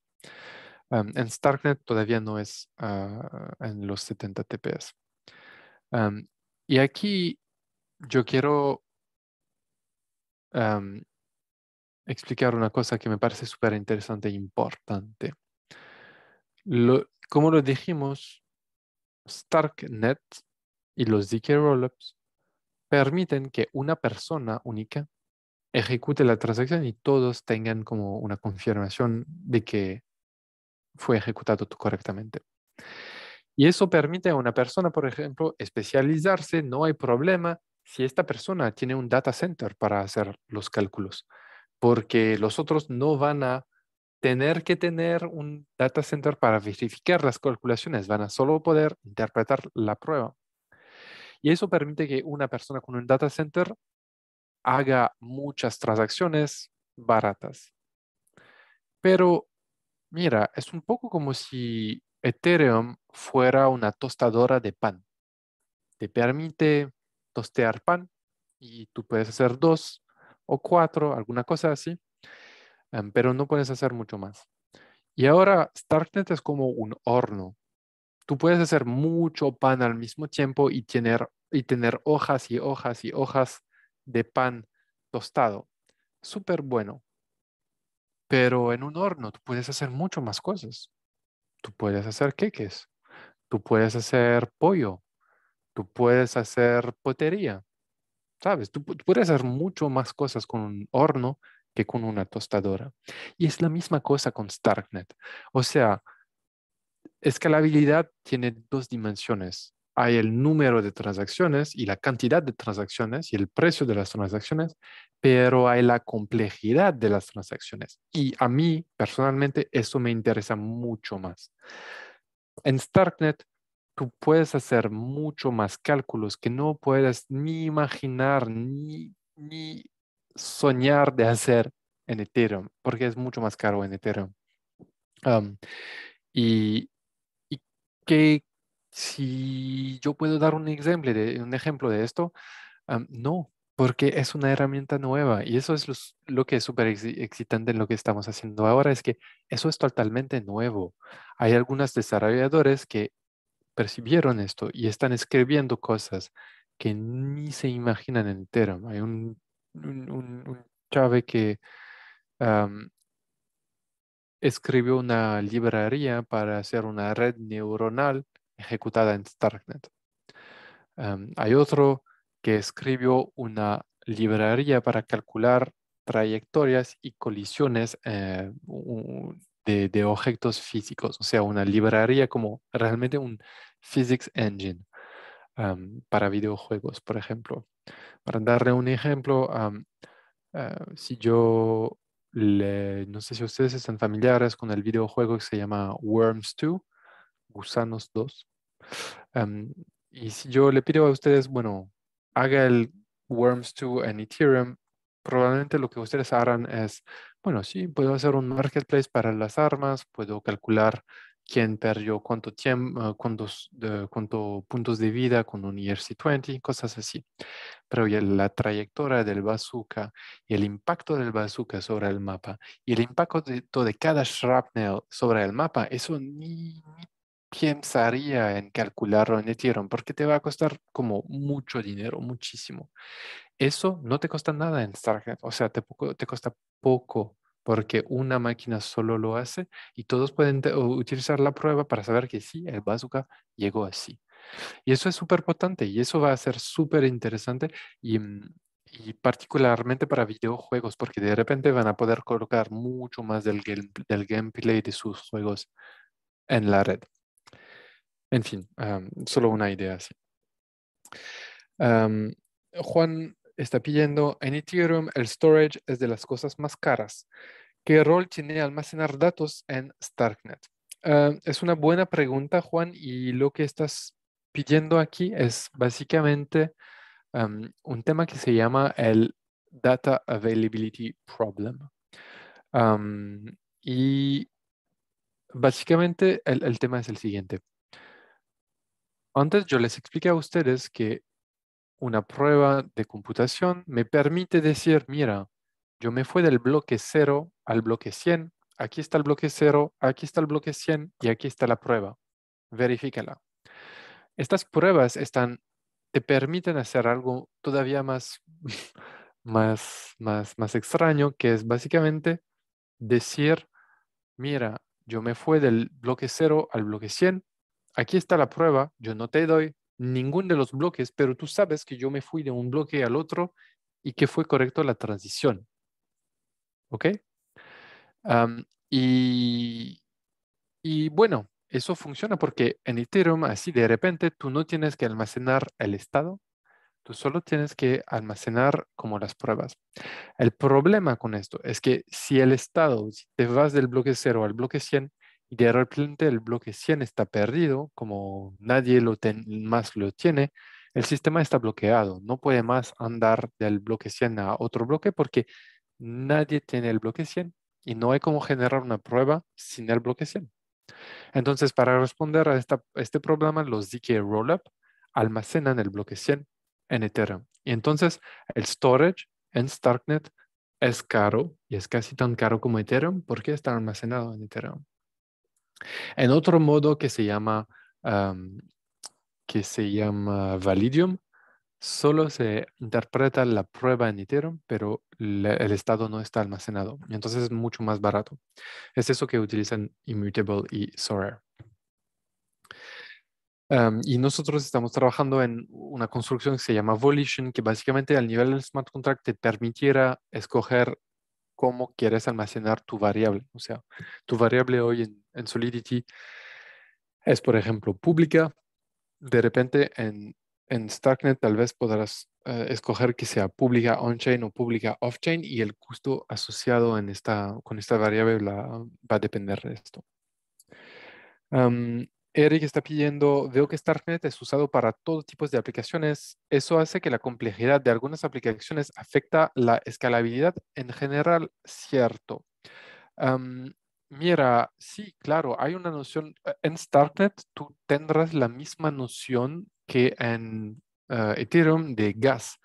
en Starknet todavía no es ah, en los 70 TPS. y aquí yo quiero explicar una cosa que me parece súper interesante e importante. como lo dijimos, Starknet y los DK Rollups permiten que una persona única ejecute la transacción y todos tengan como una confirmación de que fue ejecutado correctamente. Y eso permite a una persona, por ejemplo, especializarse, no hay problema si esta persona tiene un data center para hacer los cálculos, porque los otros no van a tener que tener un data center para verificar las calculaciones, van a solo poder interpretar la prueba. Y eso permite que una persona con un data center haga muchas transacciones baratas. Pero Mira, es un poco como si Ethereum fuera una tostadora de pan. Te permite tostear pan y tú puedes hacer dos o cuatro, alguna cosa así, em, pero no puedes hacer mucho más. Y ahora Starknet es como un horno. Tú puedes hacer mucho pan al mismo tiempo y tener, y tener hojas y hojas y hojas de pan tostado. Súper bueno. Pero en un horno tú puedes hacer mucho más cosas. Tú puedes hacer queques, tú puedes hacer pollo, tú puedes hacer potería, ¿sabes? Tú, puedes hacer mucho más cosas con un horno que con una tostadora. Y es la misma cosa con Starknet. O sea, escalabilidad tiene dos dimensiones hay el número de transacciones y la cantidad de transacciones y el precio de las transacciones, pero hay la complejidad de las transacciones. Y a mí personalmente eso me interesa mucho más. En Starknet tú puedes hacer mucho más cálculos que no puedes ni imaginar ni, soñar de hacer en Ethereum, porque es mucho más caro en Ethereum. y, y qué si yo puedo dar un ejemplo de, un ejemplo de esto, no, porque es una herramienta nueva y eso es lo que es súper excitante en lo que estamos haciendo ahora, es que eso es totalmente nuevo. Hay algunos desarrolladores que percibieron esto y están escribiendo cosas que ni se imaginan entero. Hay un, un, chave que escribió una librería para hacer una red neuronal ejecutada en Starknet. Em, hay otro que escribió una librería para calcular trayectorias y colisiones eh, de, objetos físicos, o sea, una librería como realmente un physics engine em, para videojuegos, por ejemplo. Para darle un ejemplo, em, eh, si yo no sé si ustedes están familiares con el videojuego que se llama Worms 2, Gusanos 2. Em, y si yo le pido a ustedes, bueno, haga el Worms 2 en Ethereum, probablemente lo que ustedes harán es, bueno, sí, puedo hacer un marketplace para las armas, puedo calcular quién perdió cuánto tiempo, eh, cuántos, puntos de vida con un ERC-20, cosas así. Pero la trayectoria del bazooka y el impacto del bazooka sobre el mapa y el impacto de, de cada shrapnel sobre el mapa, eso ni pensaría en calcularlo en Ethereum porque te va a costar como mucho dinero, muchísimo. Eso no te cuesta nada en Starknet, o sea, te, te cuesta poco porque una máquina solo lo hace y todos pueden utilizar la prueba para saber que sí, el bazooka llegó así. Y eso es súper potente y eso va a ser súper interesante mm, y, particularmente para videojuegos porque de repente van a poder colocar mucho más del gameplay de sus juegos en la red. En fin, solo una idea así. Juan está pidiendo, en Ethereum el storage es de las cosas más caras. ¿Qué rol tiene almacenar datos en Starknet? es una buena pregunta, Juan, y lo que estás pidiendo aquí es básicamente un tema que se llama el Data Availability Problem. y básicamente el tema es el siguiente. Antes yo les expliqué a ustedes que una prueba de computación me permite decir, mira, yo me fui del bloque 0 al bloque 100, aquí está el bloque 0, aquí está el bloque 100 y aquí está la prueba. Verifícala. Estas pruebas están, te permiten hacer algo todavía más, más, más extraño, que es básicamente decir, mira, yo me fui del bloque 0 al bloque 100, aquí está la prueba, yo no te doy ningún de los bloques, pero tú sabes que yo me fui de un bloque al otro y que fue correcto la transición. ¿Ok? y, y bueno, eso funciona porque en Ethereum, así de repente, tú no tienes que almacenar el estado, tú solo tienes que almacenar como las pruebas. El problema con esto es que si el estado, si te vas del bloque 0 al bloque 100, y de repente el bloque 100 está perdido, como nadie lo ten, más lo tiene, el sistema está bloqueado, no puede más andar del bloque 100 a otro bloque porque nadie tiene el bloque 100 y no hay cómo generar una prueba sin el bloque 100. Entonces, para responder a, este problema, los DK Rollup almacenan el bloque 100 en Ethereum. Y entonces, el storage en Starknet es caro y es casi tan caro como Ethereum porque está almacenado en Ethereum. En otro modo que se llama, que se llama validium, solo se interpreta la prueba en Ethereum, pero el estado no está almacenado. Entonces es mucho más barato. Es eso que utilizan Immutable y Sorare. y nosotros estamos trabajando en una construcción que se llama Volition, que básicamente al nivel del smart contract te permitiera escoger cómo quieres almacenar tu variable. O sea, tu variable hoy en, Solidity es, por ejemplo, pública. De repente en, Starknet tal vez podrás eh, escoger que sea pública on-chain o pública off-chain y el costo asociado en esta, con esta variable va a depender de esto. Eric está pidiendo, veo que StarkNet es usado para todo tipo de aplicaciones. Eso hace que la complejidad de algunas aplicaciones afecta la escalabilidad en general, cierto. mira, sí, claro, hay una noción. Eh, en Startnet tú tendrás la misma noción que en eh, Ethereum de gas.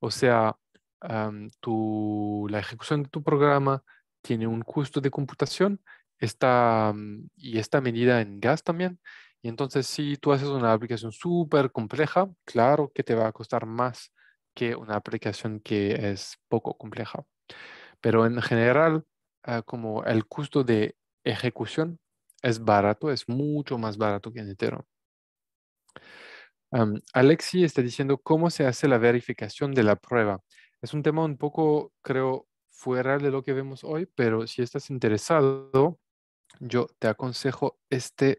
O sea, la ejecución de tu programa tiene un costo de computación esta, mm, y esta medida en gas también. Y entonces, si tú haces una aplicación súper compleja, claro que te va a costar más que una aplicación que es poco compleja. Pero en general, ah, como el costo de ejecución es barato, es mucho más barato que en Ethereum. Alexi está diciendo cómo se hace la verificación de la prueba. Es un tema un poco, creo, fuera de lo que vemos hoy, pero si estás interesado, yo te aconsejo este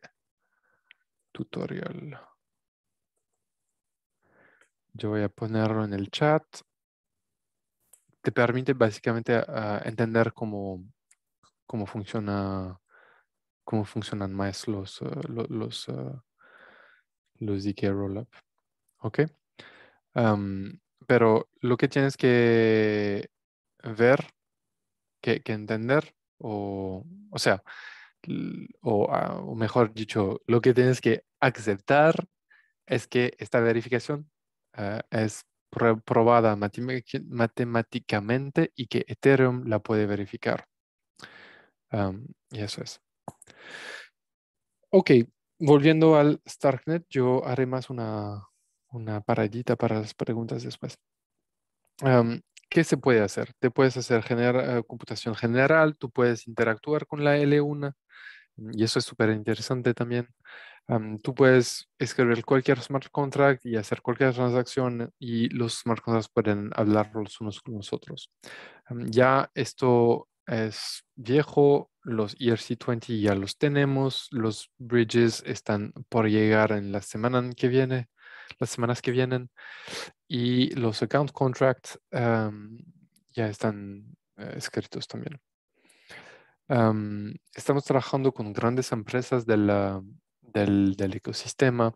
tutorial. Yo voy a ponerlo en el chat. Te permite básicamente ah, entender cómo, cómo funciona cómo funcionan más los, ah, los, ah, los DK Rollup. ¿Ok? pero lo que tienes que ver, que, que entender, o, o sea, Ah, o, mejor dicho, lo que tienes que aceptar es que esta verificación ah, es probada matemáticamente y que Ethereum la puede verificar. y eso es. Ok, volviendo al Starknet, yo haré más una, una paradita para las preguntas después. ¿Qué se puede hacer? Te puedes hacer generar eh, computación general, tú puedes interactuar con la L1, y eso es súper interesante también. tú puedes escribir cualquier smart contract y hacer cualquier transacción y los smart contracts pueden hablar los unos con los otros. ya esto es viejo, los ERC20 ya los tenemos, los bridges están por llegar en la semana que viene, las semanas que vienen, y los account contracts ya están eh, escritos también estamos trabajando con grandes empresas del, ecosistema.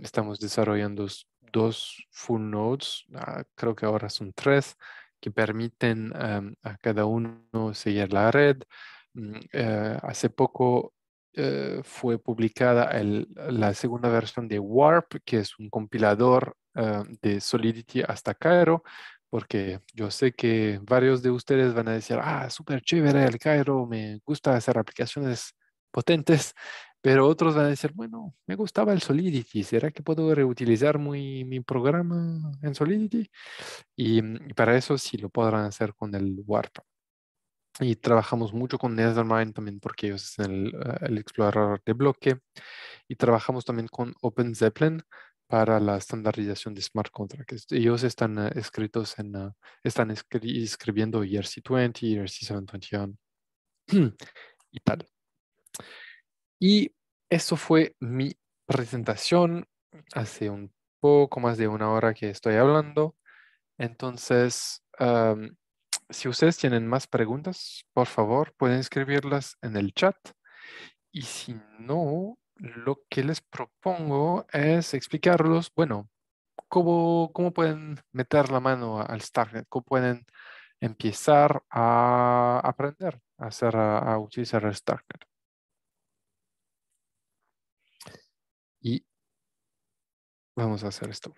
estamos desarrollando dos full nodes, ah, creo que ahora son tres, que permiten a cada uno seguir la red. Mm, eh, hace poco eh, fue publicada la segunda versión de Warp, que es un compilador ah, de Solidity hasta Cairo, porque yo sé que varios de ustedes van a decir, ah, súper chévere el Cairo, me gusta hacer aplicaciones potentes, pero otros van a decir, bueno, me gustaba el Solidity, ¿será que puedo reutilizar muy, mi programa en Solidity? Y, mm, para eso sí lo podrán hacer con el Warp. Y trabajamos mucho con Nethermind también porque ellos es eh, el, explorador de bloque. Y trabajamos también con Open Zeppelin, para la estandarización de smart contracts. Ellos están eh, escritos en, ah, están escribiendo ERC20, ERC721 y tal. Y eso fue mi presentación hace un poco más de una hora que estoy hablando. Entonces, si ustedes tienen más preguntas, por favor, pueden escribirlas en el chat. Y si no, lo que les propongo es explicarlos, bueno, cómo, cómo pueden meter la mano al Starter? cómo pueden empezar a aprender a, hacer, a, utilizar el Starter? Y vamos a hacer esto.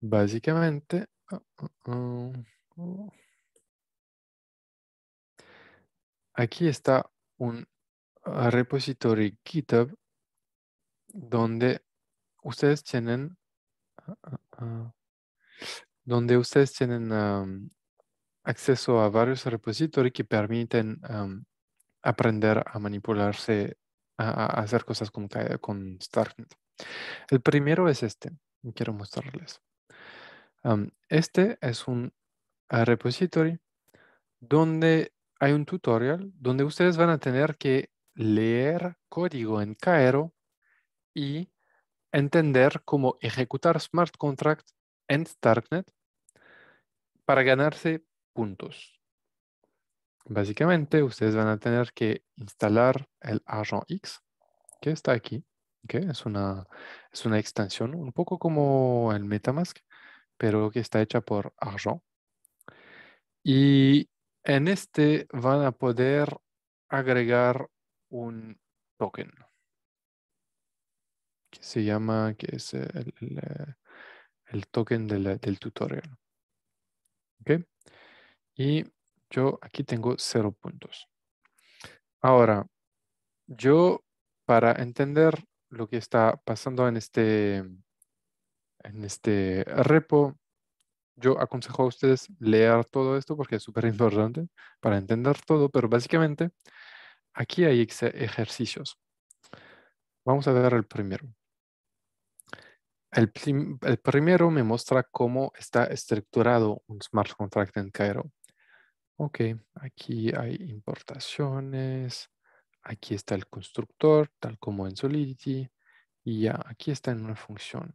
Básicamente, uh, uh, uh, aquí está un a repository GitHub donde ustedes tienen ah, ah, ah, donde ustedes tienen acceso a varios repositorios que permiten aprender a manipularse, a, hacer cosas con, con, El primero es este, quiero mostrarles. este es un repository donde hay un tutorial donde ustedes van a tener que leer código en Cairo y entender cómo ejecutar smart contracts en Starknet para ganarse puntos. Básicamente, ustedes van a tener que instalar el Argent X, que está aquí, que es, una, es una extensión, un poco como el Metamask, pero que está hecha por Argent. Y en este van a poder agregar un token que se llama, que es el, el, eh, token del, del tutorial. ¿Ok? Y yo aquí tengo cero puntos. Ahora, yo para entender lo que está pasando en este, en este repo, yo aconsejo a ustedes leer todo esto porque es súper importante para entender todo, pero básicamente Aquí hay ejercicios. Vamos a ver el primero. El, primero me muestra cómo está estructurado un smart contract en Cairo. Ok, aquí hay importaciones, aquí está el constructor, tal como en Solidity, y ya aquí está en una función.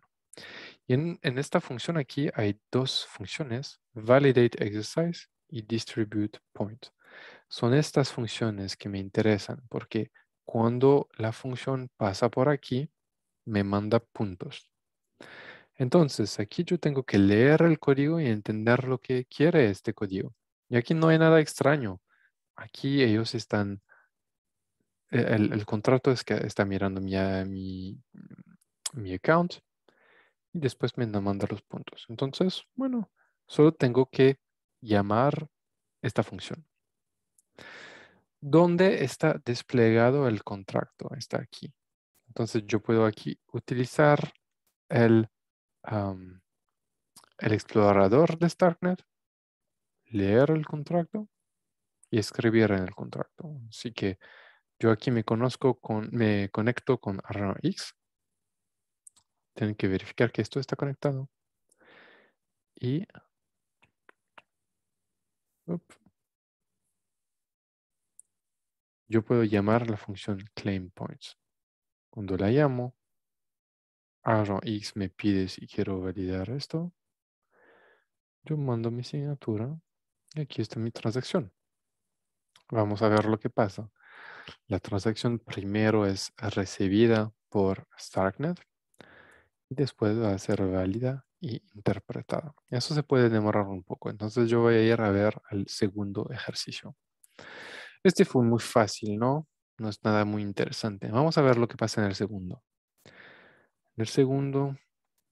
Y en, en, esta función aquí hay dos funciones, validate exercise y distribute point. Son estas funciones que me interesan porque cuando la función pasa por aquí, me manda puntos. Entonces, aquí yo tengo que leer el código y entender lo que quiere este código. Y aquí no hay nada extraño. Aquí ellos están, e, el, contrato es que está mirando mi, ah, mi, mi account y después me manda los puntos. Entonces, bueno, solo tengo que llamar esta función. ¿Dónde está desplegado el contrato? Está aquí. Entonces yo puedo aquí utilizar el, el explorador de StarkNet, leer el contrato y escribir en el contrato. Así que yo aquí me conozco con, me conecto con Arno X. Tienen que verificar que esto está conectado. Y yo puedo llamar la función claim points. Cuando la llamo, arrow x me pide si quiero validar esto. Yo mando mi asignatura y aquí está mi transacción. Vamos a ver lo que pasa. La transacción primero es recibida por Starknet y después va a ser válida e interpretada. Eso se puede demorar un poco. Entonces yo voy a ir a ver el segundo ejercicio. Este fue muy fácil, ¿no? No es nada muy interesante. Vamos a ver lo que pasa en el segundo. En el segundo,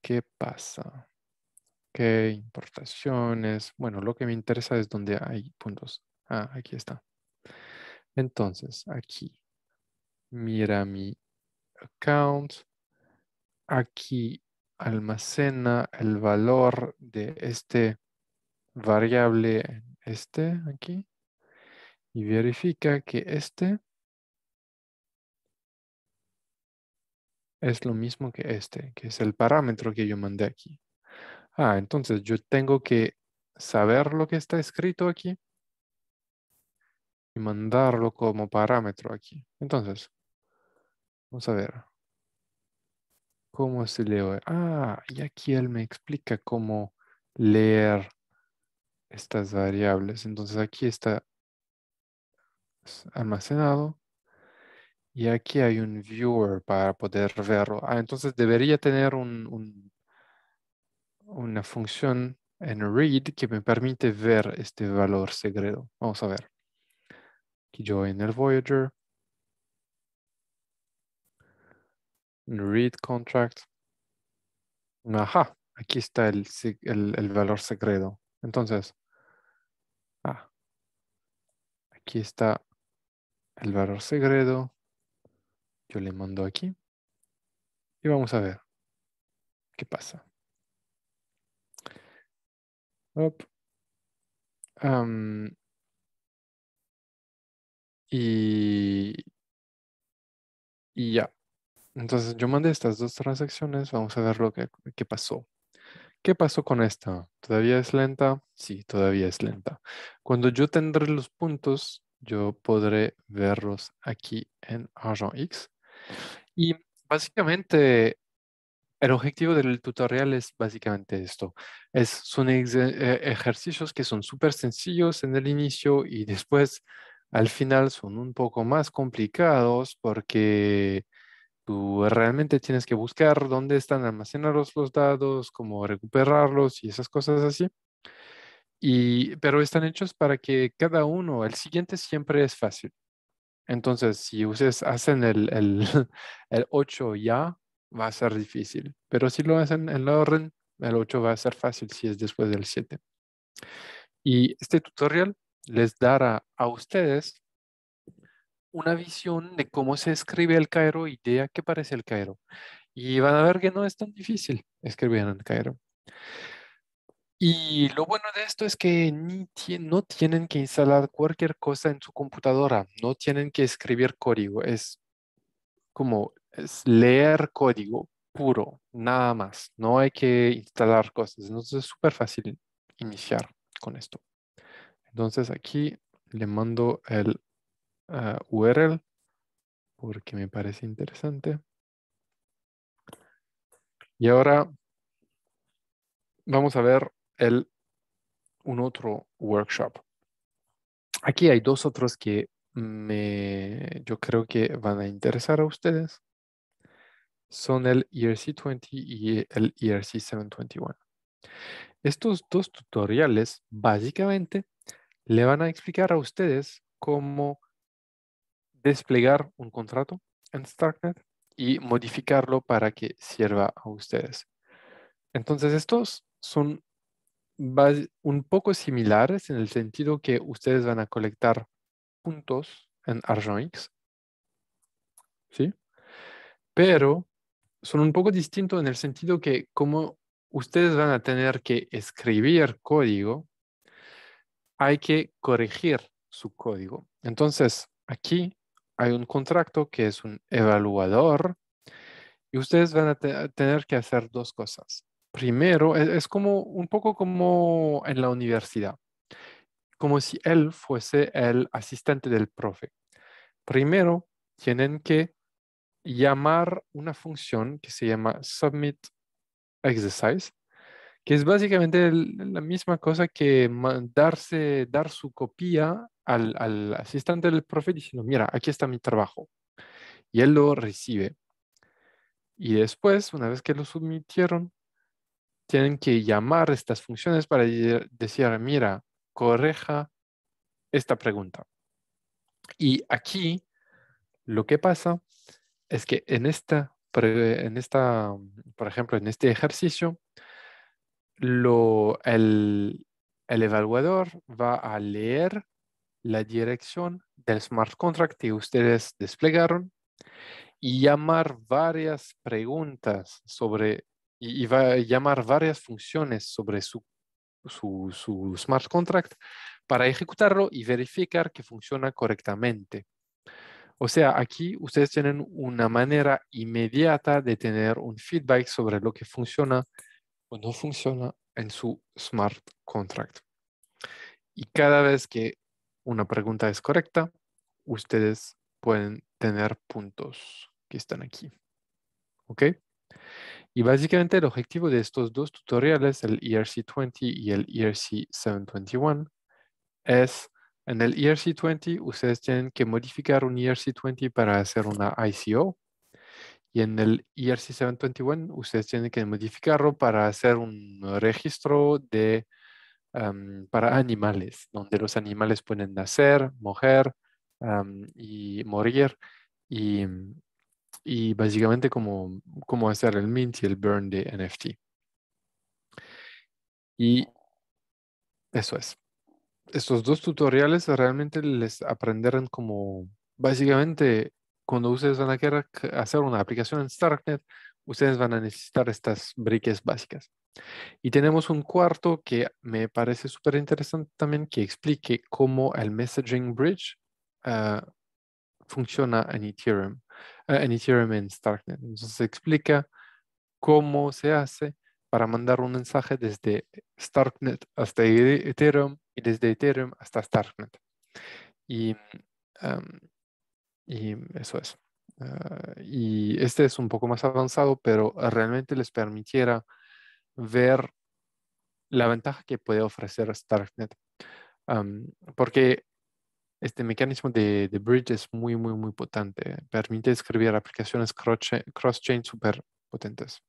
¿qué pasa? ¿Qué importaciones? Bueno, lo que me interesa es donde hay puntos. Ah, aquí está. Entonces, aquí. Mira mi account. Aquí almacena el valor de este variable, este aquí y verifica que este es lo mismo que este, que es el parámetro que yo mandé aquí. Ah, entonces yo tengo que saber lo que está escrito aquí y mandarlo como parámetro aquí. Entonces, vamos a ver. ¿Cómo se lee? Ah, y aquí él me explica cómo leer estas variables. Entonces aquí está almacenado. Y aquí hay un viewer para poder verlo. Ah, entonces debería tener un, una función en read que me permite ver este valor secreto. Vamos a ver. Aquí yo en el Voyager. Read contract. Ajá, aquí está el, valor secreto. Entonces, ah, aquí está el valor segredo, yo le mando aquí y vamos a ver qué pasa. y, ya. Entonces yo mandé estas dos transacciones, vamos a ver lo que, pasó. ¿Qué pasó con esta? ¿Todavía es lenta? Sí, todavía es lenta. Cuando yo tendré los puntos, yo podré verlos aquí en X Y básicamente el objetivo del tutorial es básicamente esto. Es, son eh, ejercicios que son súper sencillos en el inicio y después al final son un poco más complicados porque tú realmente tienes que buscar dónde están almacenados los datos, cómo recuperarlos y esas cosas así. Y, pero están hechos para que cada uno, el siguiente siempre es fácil. Entonces, si ustedes hacen el, 8 ya, va a ser difícil. Pero si lo hacen en la orden, el 8 va a ser fácil si es después del 7. Y este tutorial les dará a ustedes una visión de cómo se escribe el Cairo y de a qué parece el Cairo. Y van a ver que no es tan difícil escribir en el Cairo. Y lo bueno de esto es que no tienen que instalar cualquier cosa en su computadora, no tienen que escribir código, es como es leer código puro, nada más, no hay que instalar cosas, entonces es súper fácil iniciar con esto. Entonces aquí le mando el ah, URL porque me parece interesante. Y ahora vamos a ver el, un otro workshop. Aquí hay dos otros que me, yo creo que van a interesar a ustedes. Son el ERC20 y el ERC721. Estos dos tutoriales básicamente le van a explicar a ustedes cómo desplegar un contrato en Starknet y modificarlo para que sirva a ustedes. Entonces, estos son un poco similares en el sentido que ustedes van a colectar puntos en Arjoinx, ¿sí? Pero son un poco distintos en el sentido que como ustedes van a tener que escribir código, hay que corregir su código. Entonces, aquí hay un contrato que es un evaluador y ustedes van a tener que hacer dos cosas primero, e-, es, como un poco como en la universidad, como si él fuese el asistente del profe. Primero, tienen que llamar una función que se llama submit exercise, que es básicamente la misma cosa que mandarse dar su copia al, al asistente del profe diciendo, mira, aquí está mi trabajo. Y él lo recibe. Y después, una vez que lo submitieron, tienen que llamar estas funciones para decir, mira, correja esta pregunta. Y aquí lo que pasa es que en esta, en esta por ejemplo, en este ejercicio, lo, el, el evaluador va a leer la dirección del smart contract que ustedes desplegaron y llamar varias preguntas sobre y, va a llamar varias funciones sobre su, su, su smart contract para ejecutarlo y verificar que funciona correctamente. O sea, aquí ustedes tienen una manera inmediata de tener un feedback sobre lo que funciona o no funciona en su smart contract. Y cada vez que una pregunta es correcta, ustedes pueden tener puntos que están aquí. ¿Ok? Y básicamente el objetivo de estos dos tutoriales, el ERC20 y el ERC721, es en el ERC20 ustedes tienen que modificar un ERC20 para hacer una ICO y en el ERC721 ustedes tienen que modificarlo para hacer un registro de, para animales, donde los animales pueden nacer, mujer y morir y y básicamente como cómo hacer el mint y el burn de NFT. Y eso es. Estos dos tutoriales realmente les aprenderán como básicamente cuando ustedes van a querer hacer una aplicación en Starknet, ustedes van a necesitar estas briques básicas. Y tenemos un cuarto que me parece súper interesante también que explique cómo el messaging bridge ah, funciona en Ethereum en Ethereum en Starknet. Entonces explica cómo se hace para mandar un mensaje desde Starknet hasta Ethereum y desde Ethereum hasta Starknet. Y, eso es. Ah, y este es un poco más avanzado, pero realmente les permitiera ver la ventaja que puede ofrecer Starknet. porque este mecanismo de, bridge es muy, muy, muy potente. Permite escribir aplicaciones cross-chain súper potentes.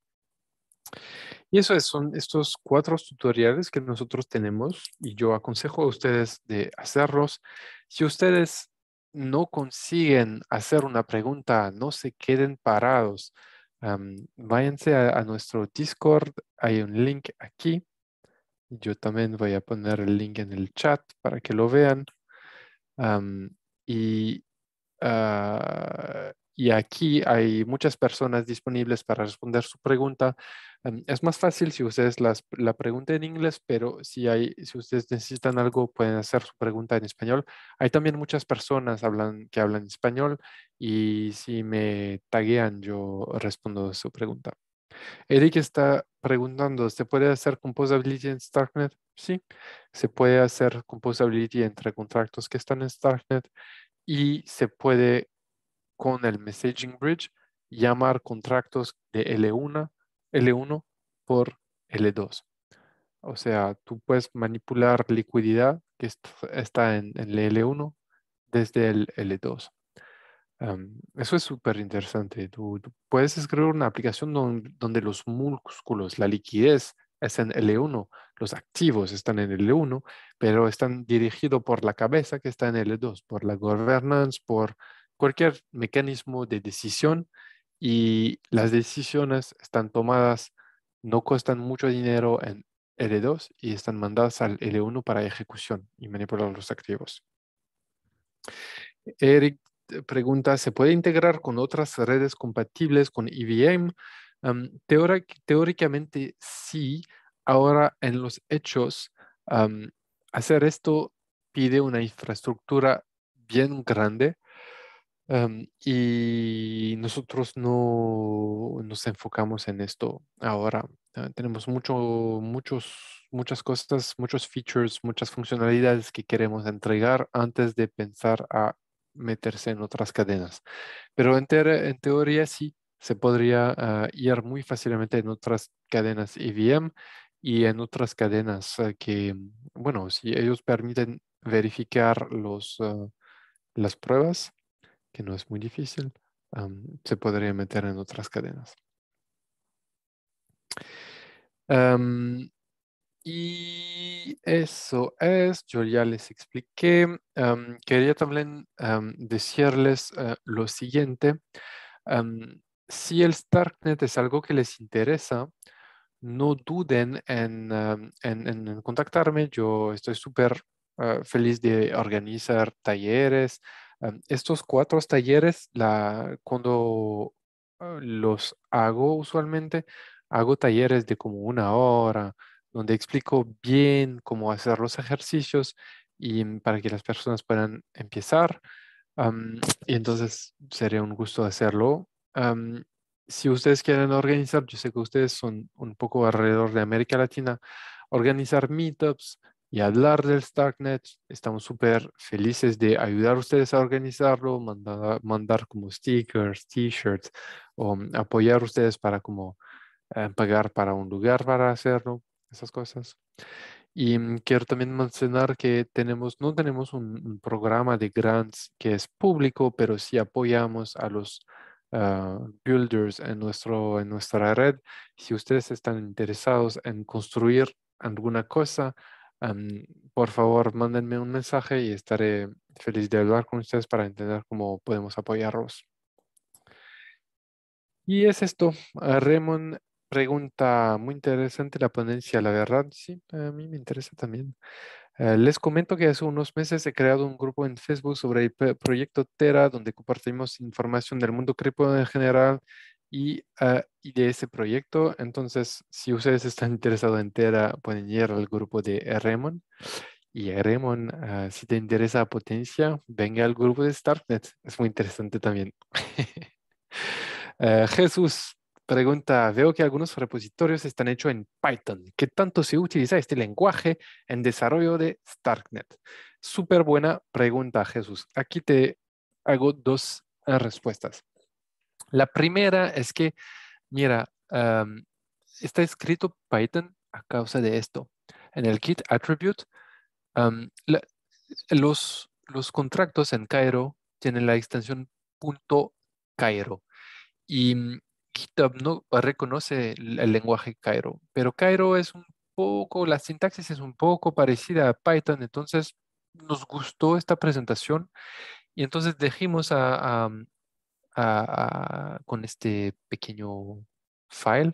Y eso es, son estos cuatro tutoriales que nosotros tenemos y yo aconsejo a ustedes de hacerlos. Si ustedes no consiguen hacer una pregunta, no se queden parados. váyanse a, nuestro Discord, hay un link aquí. Yo también voy a poner el link en el chat para que lo vean y, ah, y aquí hay muchas personas disponibles para responder su pregunta. es más fácil si ustedes la preguntan en inglés, pero si, hay, si ustedes necesitan algo, pueden hacer su pregunta en español. Hay también muchas personas hablan, que hablan español y si me taguean, yo respondo su pregunta. Eric está preguntando, ¿se puede hacer composability en Starknet? Sí, se puede hacer composability entre contratos que están en Starknet y se puede con el Messaging Bridge llamar contratos de L1, L1 por L2. O sea, tú puedes manipular liquididad que está en, el L1 desde el L2 eso es súper interesante. Tú, puedes escribir una aplicación donde, los músculos, la liquidez están en L1, los activos están en L1, pero están dirigidos por la cabeza que está en L2, por la governance, por cualquier mecanismo de decisión y las decisiones están tomadas, no cuestan mucho dinero en L2 y están mandadas al L1 para ejecución y manipular los activos. Eric pregunta, ¿se puede integrar con otras redes compatibles con IBM? E teóricamente sí, ahora en los hechos, hacer esto pide una infraestructura bien grande y nosotros no nos enfocamos en esto ahora. Ah, tenemos mucho, muchos, muchas cosas, muchos features, muchas funcionalidades que queremos entregar antes de pensar a meterse en otras cadenas. Pero en, en teoría sí, se podría ah, ir muy fácilmente en otras cadenas EVM y en otras cadenas ah, que, bueno, si ellos permiten verificar los, ah, las pruebas, que no es muy difícil, se podría meter en otras cadenas. Y eso es, yo ya les expliqué. Em, quería también em, decirles eh, lo siguiente. Em, si el Starknet es algo que les interesa, no duden en, contactarme. Yo estoy súper eh, feliz de organizar talleres. estos cuatro talleres, cuando eh, los hago usualmente, hago talleres de como una hora, donde explico bien cómo hacer los ejercicios y mm, para que las personas puedan empezar. y entonces sería un gusto hacerlo. si ustedes quieren organizar, yo sé que ustedes son un poco alrededor de América Latina, organizar meetups y hablar del Starknet. Estamos súper felices de ayudar a ustedes a organizarlo, mandar, como stickers, t-shirts o mm, apoyar a ustedes para como eh, pagar para un lugar para hacerlo esas cosas. Y mm, quiero también mencionar que tenemos, no tenemos un programa de grants que es público, pero sí apoyamos a los ah, builders en, nuestro, en nuestra red. Si ustedes están interesados en construir alguna cosa, por favor, mándenme un mensaje y estaré feliz de hablar con ustedes para entender cómo podemos apoyarlos. Y es esto. Ah, Raymond pregunta muy interesante la ponencia, la verdad, sí, a mí me interesa también. Eh, les comento que hace unos meses he creado un grupo en Facebook sobre el proyecto Tera, donde compartimos información del mundo cripto en general y, ah, y, de ese proyecto. Entonces, si ustedes están interesados en Tera, pueden ir al grupo de Remon. Y Remon, ah, si te interesa potencia, venga al grupo de Startnet. Es muy interesante también. Eh, Jesús Pregunta, veo que algunos repositorios están hechos en Python. ¿Qué tanto se utiliza este lenguaje en desarrollo de Starknet? Súper buena pregunta, Jesús. Aquí te hago dos eh, respuestas. La primera es que, mira, está escrito Python a causa de esto. En el kit attribute, los, los contratos en Cairo tienen la extensión Cairo. Y GitHub no reconoce el, lenguaje Cairo, pero Cairo es un poco, la sintaxis es un poco parecida a Python, entonces nos gustó esta presentación y entonces dijimos a, con este pequeño file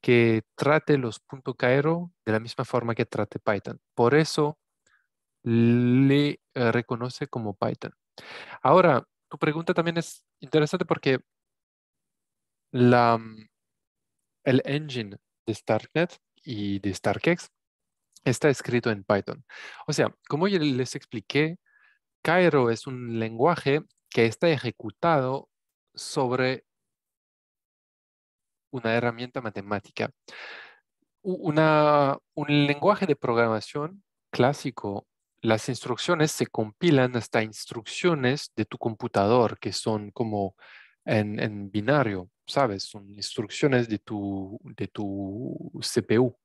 que trate los puntos .cairo de la misma forma que trate Python. Por eso le eh, reconoce como Python. Ahora, tu pregunta también es interesante porque Mm, el engine de StarkNet y de StarkX está escrito en Python. O sea, como ya les expliqué, Cairo es un lenguaje que está ejecutado sobre una herramienta matemática. un lenguaje de programación clásico, las instrucciones se compilan hasta instrucciones de tu computador que son como en binario. ¿sabes? Son instrucciones de tu, de tu CPU.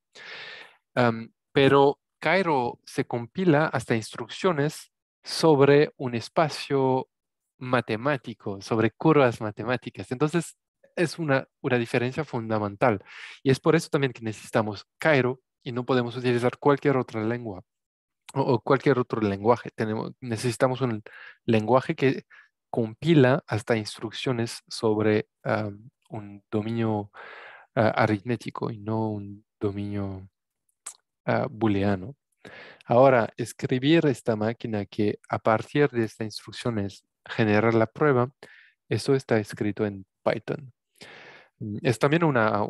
pero Cairo se compila hasta instrucciones sobre un espacio matemático, sobre curvas matemáticas. Entonces, es una, una diferencia fundamental. Y es por eso también que necesitamos Cairo y no podemos utilizar cualquier otra lengua o, cualquier otro lenguaje. necesitamos un lenguaje que compila hasta instrucciones sobre un dominio ah, aritmético y no un dominio ah, booleano. Ahora, escribir esta máquina que a partir de estas instrucciones generar la prueba, eso está escrito en Python. Mm, es también una,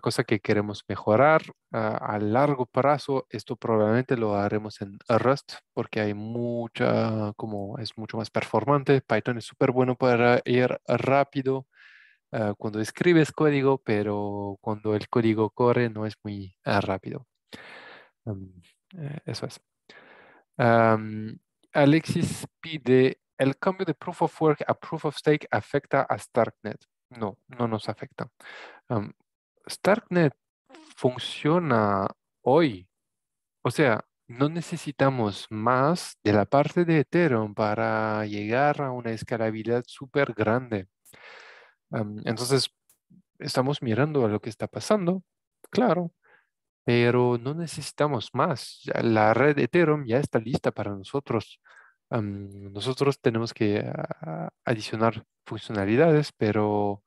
cosa que queremos mejorar ah, a largo plazo. Esto probablemente lo haremos en Rust porque hay mucha, como es mucho más performante. Python es súper bueno para ir rápido ah, cuando escribes código, pero cuando el código corre no es muy ah, rápido. Eh, eso es. Alexis pide, ¿el cambio de Proof of Work a Proof of Stake afecta a Starknet? no, no nos afecta. Starknet funciona hoy. O sea, no necesitamos más de la parte de Ethereum para llegar a una escalabilidad súper grande. entonces, estamos mirando a lo que está pasando, claro, pero no necesitamos más. La red Ethereum ya está lista para nosotros nosotros tenemos que ah, adicionar funcionalidades, pero,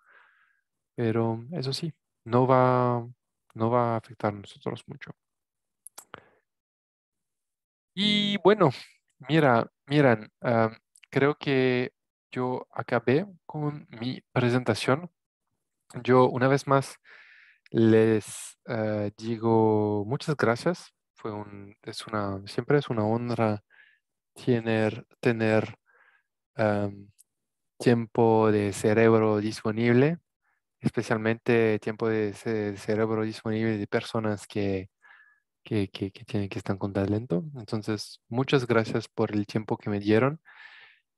pero eso sí, no va, a afectar a nosotros mucho. Y mm. bueno, mira, miran, creo que yo acabé con mi presentación. Yo una vez más les ah, digo muchas gracias. Fue un, es una, siempre es una honra tener, tener tiempo de cerebro disponible, especialmente tiempo de cerebro disponible de personas que, que, que, tienen que estar con talento. Entonces, muchas gracias por el tiempo que me dieron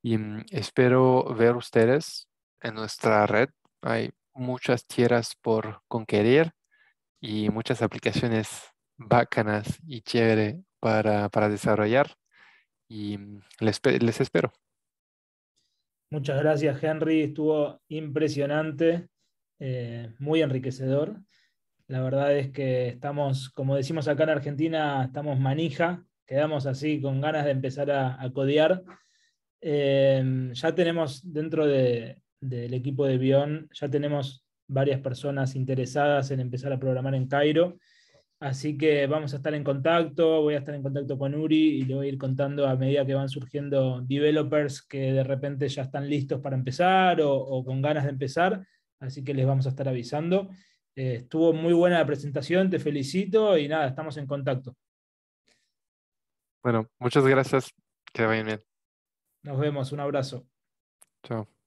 y mm, espero ver ustedes en nuestra red. Hay muchas tierras por conquistar y muchas aplicaciones bacanas y chévere para, para desarrollar y mm, les, espero. Muchas gracias, Henry. Estuvo impresionante, eh, muy enriquecedor. La verdad es que estamos, como decimos acá en Argentina, estamos manija, quedamos así con ganas de empezar a, codear. Eh, ya tenemos dentro del equipo de Bion, ya tenemos varias personas interesadas en empezar a programar en Cairo. Así que vamos a estar en contacto, voy a estar en contacto con Uri y le voy a ir contando a medida que van surgiendo developers que de repente ya están listos para empezar o, con ganas de empezar. Así que les vamos a estar avisando. Eh, estuvo muy buena la presentación, te felicito y nada, estamos en contacto. Bueno, muchas gracias. Que vayan bien. Nos vemos, un abrazo. Chao.